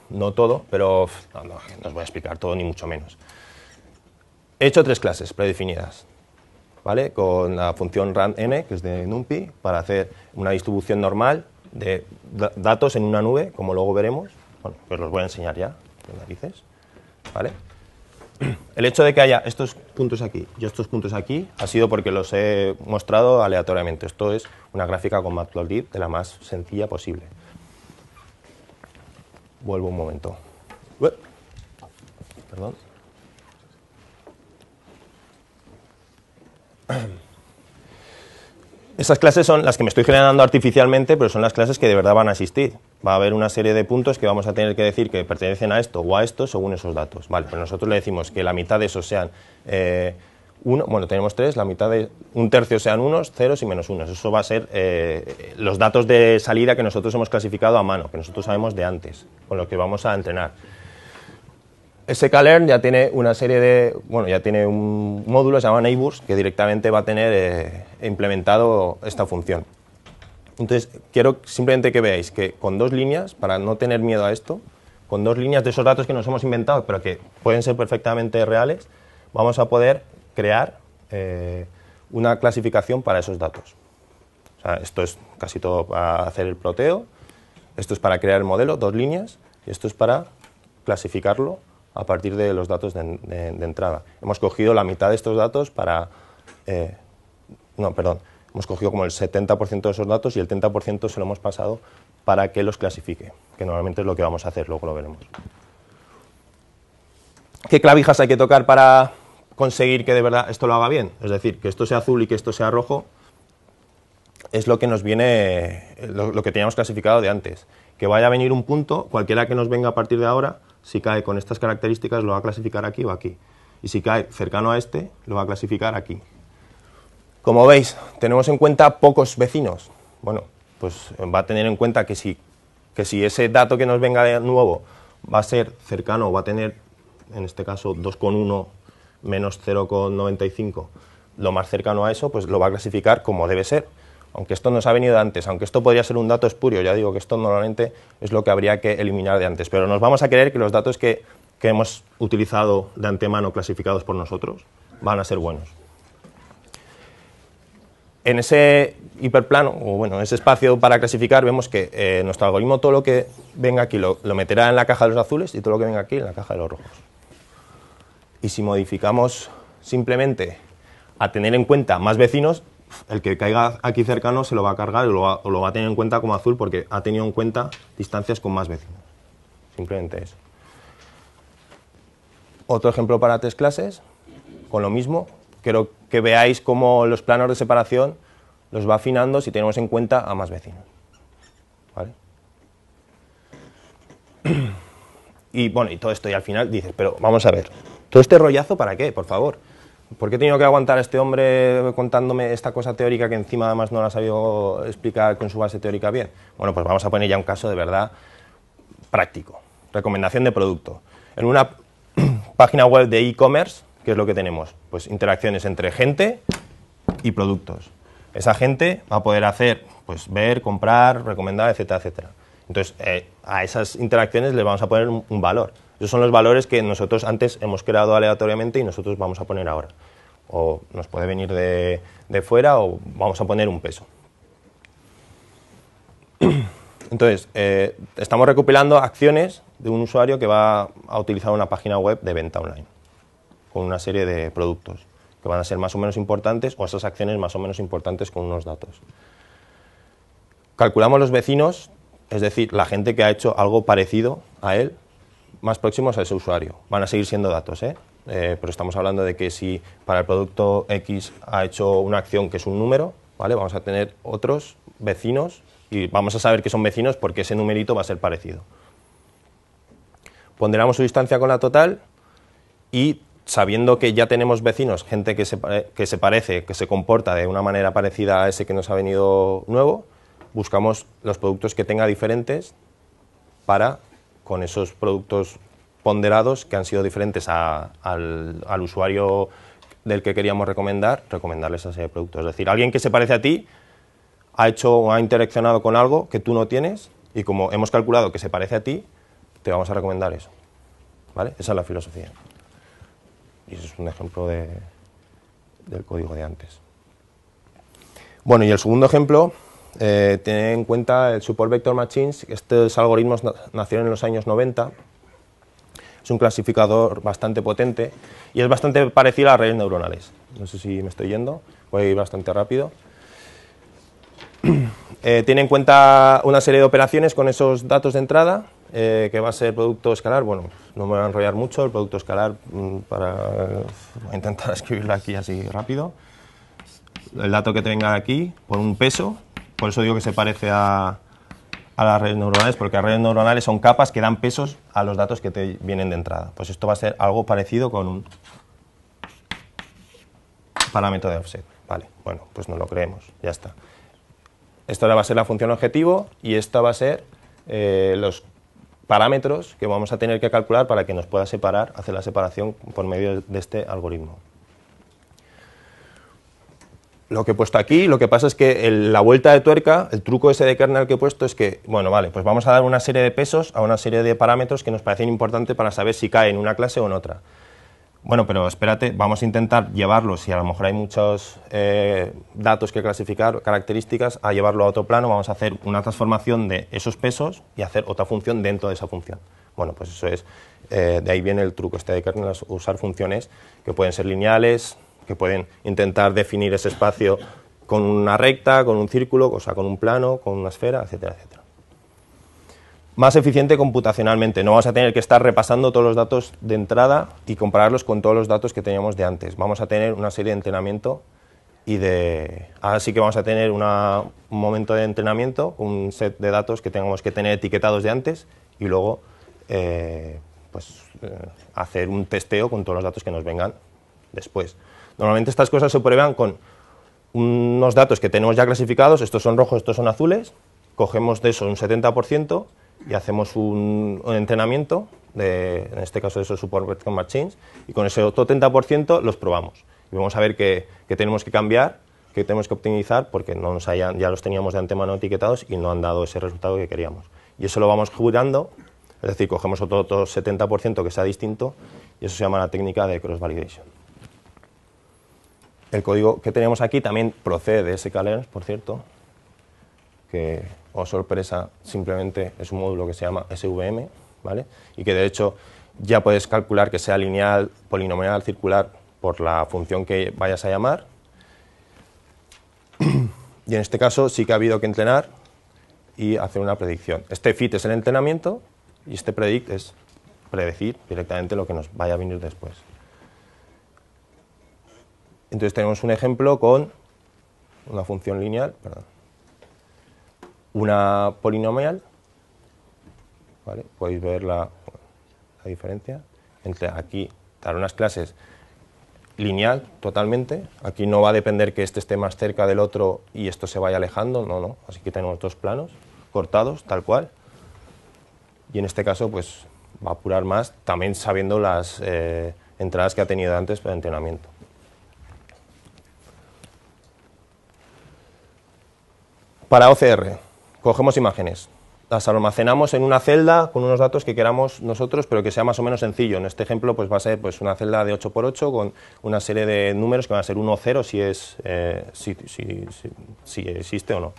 no todo, pero no, no os voy a explicar todo ni mucho menos. He hecho tres clases predefinidas. ¿vale? Con la función randn que es de NumPy, para hacer una distribución normal de datos en una nube, como luego veremos. Bueno, pues los voy a enseñar ya, narices, ¿vale? El hecho de que haya estos puntos aquí y estos puntos aquí ha sido porque los he mostrado aleatoriamente. Esto es una gráfica con Matplotlib de la más sencilla posible. Vuelvo un momento. Perdón. Esas clases son las que me estoy generando artificialmente, pero son las clases que de verdad van a existir. Va a haber una serie de puntos que vamos a tener que decir que pertenecen a esto o a esto según esos datos. Vale, pero nosotros le decimos que la mitad de esos sean eh, uno, bueno, tenemos tres, la mitad de un tercio sean unos, ceros y menos unos. Eso va a ser eh, los datos de salida que nosotros hemos clasificado a mano, que nosotros sabemos de antes, con lo que vamos a entrenar. SKLearn ya tiene una serie de, bueno, ya tiene un módulo llamado Neighbors que directamente va a tener eh, implementado esta función. Entonces, quiero simplemente que veáis que con dos líneas, para no tener miedo a esto, con dos líneas de esos datos que nos hemos inventado, pero que pueden ser perfectamente reales, vamos a poder crear eh, una clasificación para esos datos. O sea, esto es casi todo para hacer el proteo, esto es para crear el modelo, dos líneas, y esto es para clasificarlo a partir de los datos de, entrada. Hemos cogido la mitad de estos datos para... Eh, no, perdón. Hemos cogido como el 70% de esos datos y el 30% se lo hemos pasado para que los clasifique, que normalmente es lo que vamos a hacer, luego lo veremos. ¿Qué clavijas hay que tocar para conseguir que de verdad esto lo haga bien? Es decir, que esto sea azul y que esto sea rojo, es lo que nos viene, lo, que teníamos clasificado de antes. Que vaya a venir un punto, cualquiera que nos venga a partir de ahora, si cae con estas características, lo va a clasificar aquí o aquí. Y si cae cercano a este, lo va a clasificar aquí. Como veis, tenemos en cuenta pocos vecinos. Bueno, pues eh, va a tener en cuenta que si, que si ese dato que nos venga de nuevo va a ser cercano, o va a tener, en este caso, 2,1 menos 0,95, lo más cercano a eso, pues lo va a clasificar como debe ser aunque esto nos ha venido antes, aunque esto podría ser un dato espurio, ya digo que esto normalmente es lo que habría que eliminar de antes, pero nos vamos a creer que los datos que, hemos utilizado de antemano clasificados por nosotros van a ser buenos. En ese hiperplano, o bueno, en ese espacio para clasificar, vemos que eh, nuestro algoritmo todo lo que venga aquí lo meterá en la caja de los azules y todo lo que venga aquí en la caja de los rojos. Y si modificamos simplemente a tener en cuenta más vecinos, el que caiga aquí cercano se lo va a cargar o lo va, a tener en cuenta como azul porque ha tenido en cuenta distancias con más vecinos. Simplemente eso. Otro ejemplo para tres clases, con lo mismo. Quiero que veáis cómo los planos de separación los va afinando si tenemos en cuenta a más vecinos. Y bueno, y todo esto y al final dices, pero vamos a ver, ¿todo este rollazo para qué, por favor? ¿Por qué he tenido que aguantar a este hombre contándome esta cosa teórica que encima además no la ha sabido explicar con su base teórica bien? Bueno, pues vamos a poner ya un caso de verdad práctico. Recomendación de producto. En una página web de e-commerce, ¿qué es lo que tenemos? Pues interacciones entre gente y productos. Esa gente va a poder hacer, pues ver, comprar, recomendar, etcétera, etcétera. Entonces, eh, a esas interacciones le vamos a poner un valor. Esos son los valores que nosotros antes hemos creado aleatoriamente y nosotros vamos a poner ahora. O nos puede venir de, fuera o vamos a poner un peso. Entonces, eh, estamos recopilando acciones de un usuario que va a utilizar una página web de venta online con una serie de productos que van a ser más o menos importantes o esas acciones más o menos importantes con unos datos. Calculamos los vecinos, es decir, la gente que ha hecho algo parecido a él más próximos a ese usuario. Van a seguir siendo datos, ¿eh? ¿eh? pero estamos hablando de que si para el producto X ha hecho una acción que es un número, ¿vale? Vamos a tener otros vecinos y vamos a saber que son vecinos porque ese numerito va a ser parecido. Ponderamos su distancia con la total y sabiendo que ya tenemos vecinos, gente que se, que se parece, que se comporta de una manera parecida a ese que nos ha venido nuevo, buscamos los productos que tenga diferentes para con esos productos ponderados que han sido diferentes al, usuario del que queríamos recomendar, recomendarles ese producto. Es decir, alguien que se parece a ti ha hecho o ha interaccionado con algo que tú no tienes y como hemos calculado que se parece a ti, te vamos a recomendar eso. ¿Vale? Esa es la filosofía. Y ese es un ejemplo de, del código de antes. Bueno, y el segundo ejemplo eh, tiene en cuenta el Support Vector Machines. Estos algoritmos nacieron en los años 90. Es un clasificador bastante potente y es bastante parecido a redes neuronales. No sé si me estoy yendo, voy bastante rápido. Eh, tiene en cuenta una serie de operaciones con esos datos de entrada, eh, que va a ser producto escalar. Bueno, no me voy a enrollar mucho, el producto escalar, mm, para intentar escribirlo aquí así rápido. El dato que tenga aquí, por un peso, por eso digo que se parece a, las redes neuronales, porque las redes neuronales son capas que dan pesos a los datos que te vienen de entrada. Pues esto va a ser algo parecido con un parámetro de offset. Vale, bueno, pues no lo creemos, ya está. Esta va a ser la función objetivo y esta va a ser eh, los parámetros que vamos a tener que calcular para que nos pueda separar, hacer la separación por medio de este algoritmo lo que he puesto aquí, lo que pasa es que el, la vuelta de tuerca, el truco ese de kernel que he puesto es que, bueno, vale, pues vamos a dar una serie de pesos a una serie de parámetros que nos parecen importantes para saber si cae en una clase o en otra. Bueno, pero espérate, vamos a intentar llevarlo, si a lo mejor hay muchos eh, datos que clasificar, características, a llevarlo a otro plano, vamos a hacer una transformación de esos pesos y hacer otra función dentro de esa función. Bueno, pues eso es, eh, de ahí viene el truco este de kernel, usar funciones que pueden ser lineales, que pueden intentar definir ese espacio con una recta, con un círculo, o sea, con un plano, con una esfera, etcétera, etcétera. Más eficiente computacionalmente, no vamos a tener que estar repasando todos los datos de entrada y compararlos con todos los datos que teníamos de antes. Vamos a tener una serie de entrenamiento y de... Ahora sí que vamos a tener un momento de entrenamiento, un set de datos que tengamos que tener etiquetados de antes y luego eh, pues, eh, hacer un testeo con todos los datos que nos vengan después. Normalmente estas cosas se prueban con unos datos que tenemos ya clasificados, estos son rojos, estos son azules, cogemos de eso un 70% y hacemos un, entrenamiento, en este caso de esos support machines, y con ese otro 30% los probamos. Y vamos a ver qué, tenemos que cambiar, qué tenemos que optimizar, porque no nos ya los teníamos de antemano etiquetados y no han dado ese resultado que queríamos. Y eso lo vamos jurando, es decir, cogemos otro 70% que sea distinto, y eso se llama la técnica de cross-validation. El código que tenemos aquí también procede de SKLearn, por cierto, que, o oh, sorpresa, simplemente es un módulo que se llama SVM, ¿vale? Y que de hecho ya puedes calcular que sea lineal, polinomial, circular, por la función que vayas a llamar. Y en este caso sí que ha habido que entrenar y hacer una predicción. Este fit es el entrenamiento y este predict es predecir directamente lo que nos vaya a venir después. Entonces tenemos un ejemplo con una función lineal, una polinomial, podéis ver la, diferencia entre aquí dar unas clases lineal totalmente, aquí no va a depender que este esté más cerca del otro y esto se vaya alejando, no, no, así que tenemos dos planos cortados tal cual y en este caso pues va a apurar más también sabiendo las eh, entradas que ha tenido antes para entrenamiento. Para OCR, cogemos imágenes, las almacenamos en una celda con unos datos que queramos nosotros, pero que sea más o menos sencillo. En este ejemplo pues va a ser pues, una celda de 8x8 con una serie de números que van a ser 1 o 0 si, es, eh, si, si, existe o no.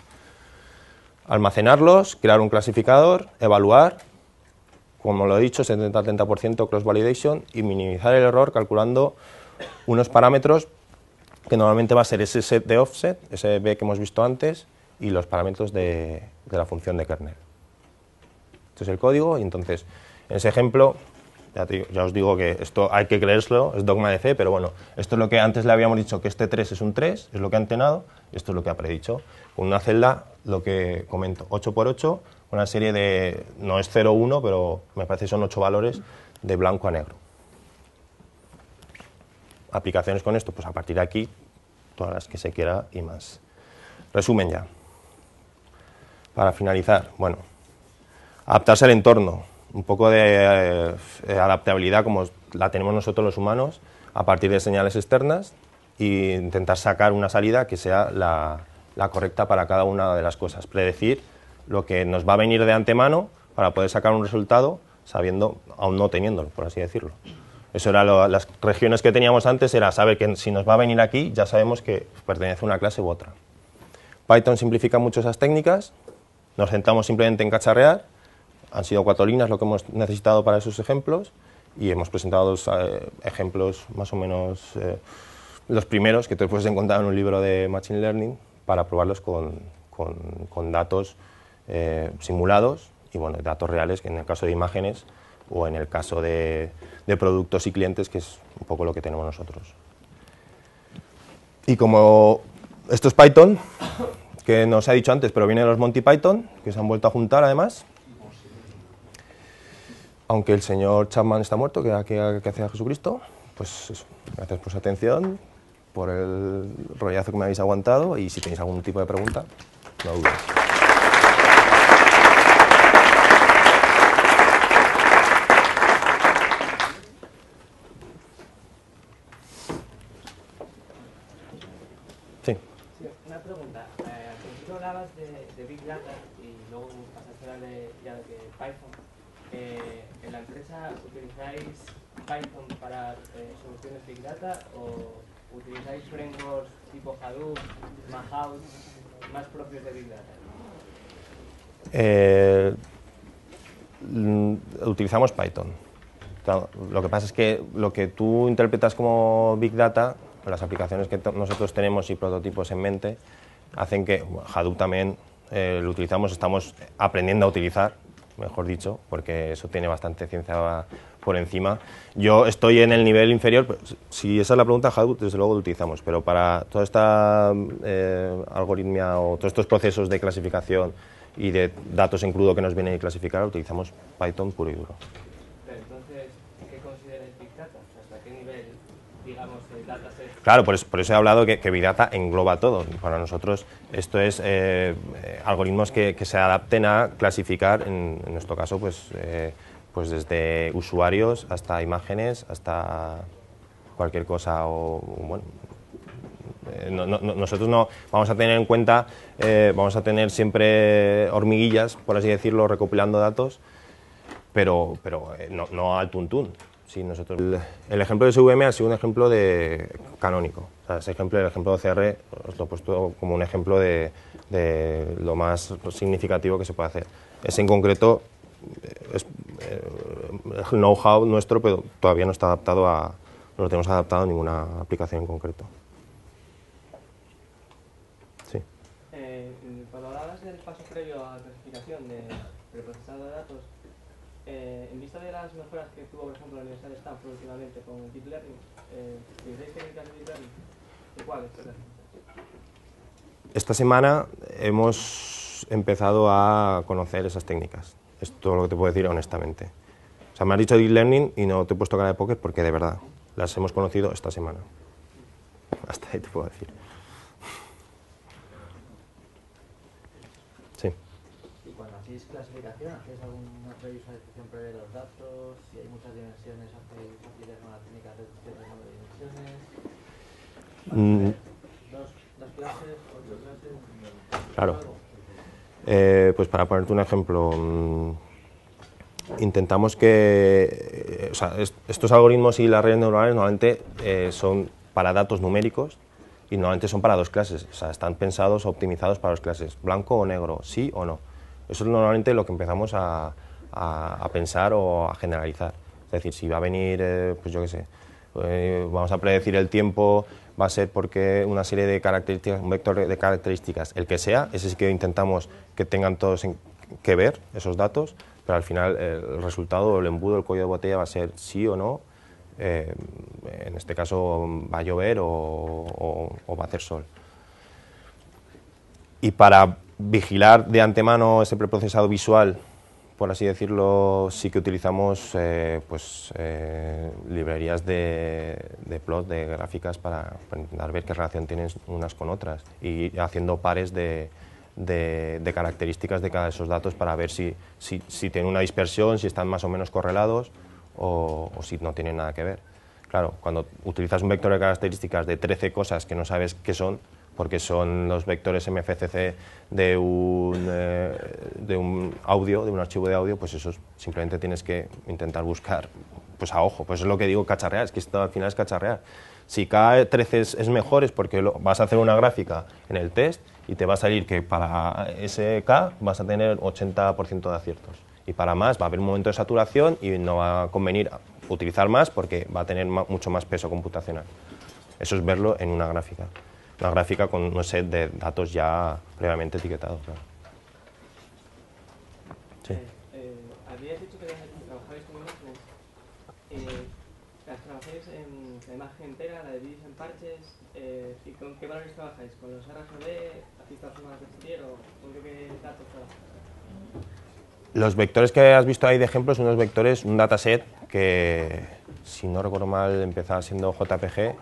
Almacenarlos, crear un clasificador, evaluar, como lo he dicho, 70-30% cross-validation y minimizar el error calculando unos parámetros que normalmente va a ser ese set de offset, ese B que hemos visto antes, y los parámetros de, la función de kernel. Esto es el código y entonces en ese ejemplo ya, os digo que esto hay que creérselo, es dogma de C pero bueno, esto es lo que antes le habíamos dicho que este 3 es un 3, es lo que ha antenado, y esto es lo que ha predicho. Con una celda, lo que comento, 8 x 8 una serie de, no es 0, 1, pero me parece que son 8 valores de blanco a negro. Aplicaciones con esto, pues a partir de aquí, todas las que se quiera y más. Resumen ya para finalizar, bueno, adaptarse al entorno, un poco de eh, eh, adaptabilidad como la tenemos nosotros los humanos a partir de señales externas e intentar sacar una salida que sea la, correcta para cada una de las cosas, predecir lo que nos va a venir de antemano para poder sacar un resultado sabiendo, aún no teniéndolo, por así decirlo. Eso era las regiones que teníamos antes, era saber que si nos va a venir aquí, ya sabemos que pertenece a una clase u otra. Python simplifica mucho esas técnicas, nos centramos simplemente en cacharrear, han sido cuatro líneas lo que hemos necesitado para esos ejemplos y hemos presentado dos eh, ejemplos más o menos eh, los primeros que te puedes encontrar en un libro de Machine Learning para probarlos con, datos eh, simulados y bueno, datos reales, que en el caso de imágenes o en el caso de productos y clientes, que es un poco lo que tenemos nosotros. Y como esto es Python, que no ha dicho antes, pero vienen los Monty Python, que se han vuelto a juntar además. Aunque el señor Chapman está muerto, que, hace a Jesucristo, pues eso. gracias por su atención, por el rollazo que me habéis aguantado y si tenéis algún tipo de pregunta, no dudes. utilizáis Python para eh, soluciones Big Data o utilizáis frameworks tipo Hadoop, Mahout, más propios de Big Data? Eh, mm, utilizamos Python. Lo que pasa es que lo que tú interpretas como Big Data, las aplicaciones que nosotros tenemos y prototipos en mente, hacen que Hadoop también eh, lo utilizamos, estamos aprendiendo a utilizar, mejor dicho, porque eso tiene bastante ciencia por encima. Yo estoy en el nivel inferior, si esa es la pregunta, Hadoop desde luego lo utilizamos, pero para toda esta eh, algoritmia o todos estos procesos de clasificación y de datos en crudo que nos vienen a clasificar, utilizamos Python puro y duro. Claro, por eso, he hablado que, que data engloba todo. Para nosotros esto es eh, eh, algoritmos que, se adapten a clasificar, en, nuestro caso, pues, eh, pues, desde usuarios hasta imágenes, hasta cualquier cosa bueno, nosotros no vamos a tener en cuenta, vamos a tener siempre hormiguillas, por así decirlo, recopilando datos, pero, no, no al tuntún. Sí, nosotros. El, ejemplo de SVM ha sido un ejemplo de canónico. O ese ejemplo, el ejemplo de CR os lo he puesto como un ejemplo de, lo más significativo que se puede hacer. Ese en concreto eh, es eh, know-how nuestro, pero todavía no está adaptado a. no lo tenemos adaptado a ninguna aplicación en concreto. Esta semana hemos empezado a conocer esas técnicas. Es todo lo que te puedo decir honestamente. O sea, me has dicho deep learning y no te he puesto cara de poker porque de verdad las hemos conocido esta semana. Hasta ahí te puedo decir. Mm. claro. Eh, pues para ponerte un ejemplo, mm, intentamos que... Eh, o sea, estos algoritmos y las redes neuronales normalmente eh, son para datos numéricos y normalmente son para dos clases. O sea, están pensados, o optimizados para dos clases, blanco o negro, sí o no. Eso es normalmente lo que empezamos a, a pensar o a generalizar. Es decir, si va a venir, pues yo qué sé, vamos a predecir el tiempo va a ser porque una serie de características, un vector de características, el que sea, ese es que intentamos que tengan todos que ver esos datos, pero al final eh, el resultado, el embudo, el cuello de botella va a ser sí o no, eh, en este caso va a llover o, o va a hacer sol. Y para vigilar de antemano ese preprocesado visual por así decirlo, sí que utilizamos eh, pues, eh, librerías de, plot, de gráficas, para, intentar ver qué relación tienen unas con otras y haciendo pares de, características de cada de esos datos para ver si, si, tienen una dispersión, si están más o menos correlados o, o si no tienen nada que ver. Claro, cuando utilizas un vector de características de 13 cosas que no sabes qué son, porque son los vectores MFCC de un, eh, de un audio, de un archivo de audio, pues eso simplemente tienes que intentar buscar pues a ojo. Pues es lo que digo, cacharrear, es que esto al final es cacharrear. Si K13 es, mejor es porque vas a hacer una gráfica en el test y te va a salir que para ese K vas a tener 80% de aciertos. Y para más va a haber un momento de saturación y no va a convenir utilizar más porque va a tener mucho más peso computacional. Eso es verlo en una gráfica una gráfica con un set de datos ya previamente etiquetados. Claro. Sí. Eh, eh, dicho que trabajabais con imágenes. Eh, ¿Las trabajáis en la imagen entera, la dividís en parches? Eh, ¿Y con qué valores trabajáis? ¿Con los RGB, las formas de exterior o con qué datos Los vectores que has visto ahí de ejemplo son unos vectores, un dataset que, si no recuerdo mal, empezaba siendo JPG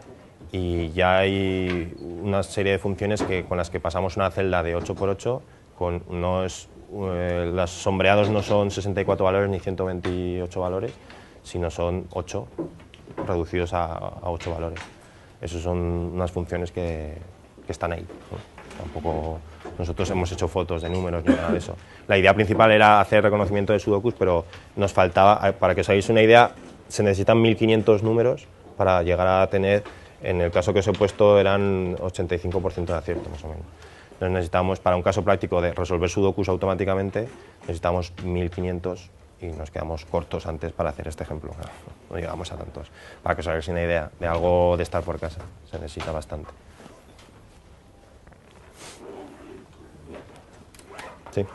y ya hay una serie de funciones que, con las que pasamos una celda de 8x8, con no es eh, los sombreados no son 64 valores ni 128 valores, sino son 8 reducidos a, 8 valores. Esas son unas funciones que, que están ahí. Tampoco nosotros hemos hecho fotos de números ni nada de eso. La idea principal era hacer reconocimiento de sudokus, pero nos faltaba, eh, para que os hagáis una idea, se necesitan 1500 números para llegar a tener en el caso que os he puesto eran 85% de acierto, más o menos. Entonces necesitamos, para un caso práctico de resolver sudokus automáticamente, necesitamos 1500 y nos quedamos cortos antes para hacer este ejemplo. No llegamos a tantos. Para que os hagáis una idea de algo de estar por casa, se necesita bastante. Sí.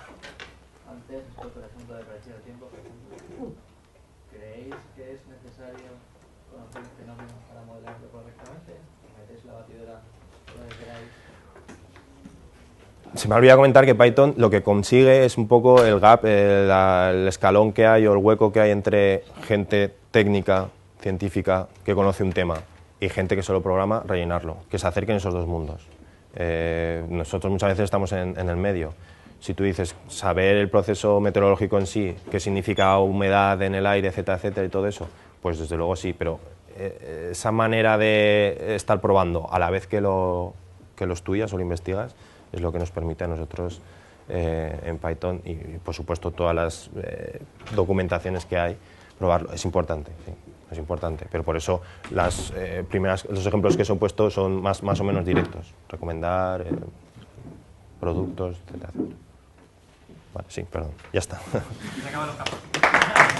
se me olvidó comentar que Python lo que consigue es un poco el gap, eh, el, escalón que hay o el hueco que hay entre gente técnica, científica, que conoce un tema y gente que solo programa, rellenarlo, que se acerquen esos dos mundos. Eh, nosotros muchas veces estamos en, el medio. Si tú dices saber el proceso meteorológico en sí, qué significa humedad en el aire, etcétera, etcétera, y todo eso, pues desde luego sí, pero eh, esa manera de estar probando a la vez que lo, que lo estudias o lo investigas, es lo que nos permite a nosotros eh, en Python y, por supuesto todas las eh, documentaciones que hay, probarlo. Es importante, es importante, pero por eso las, eh, primeras, los ejemplos que se han puesto son más, más o menos directos. Recomendar productos, etc. Vale, sí, perdón, ya está.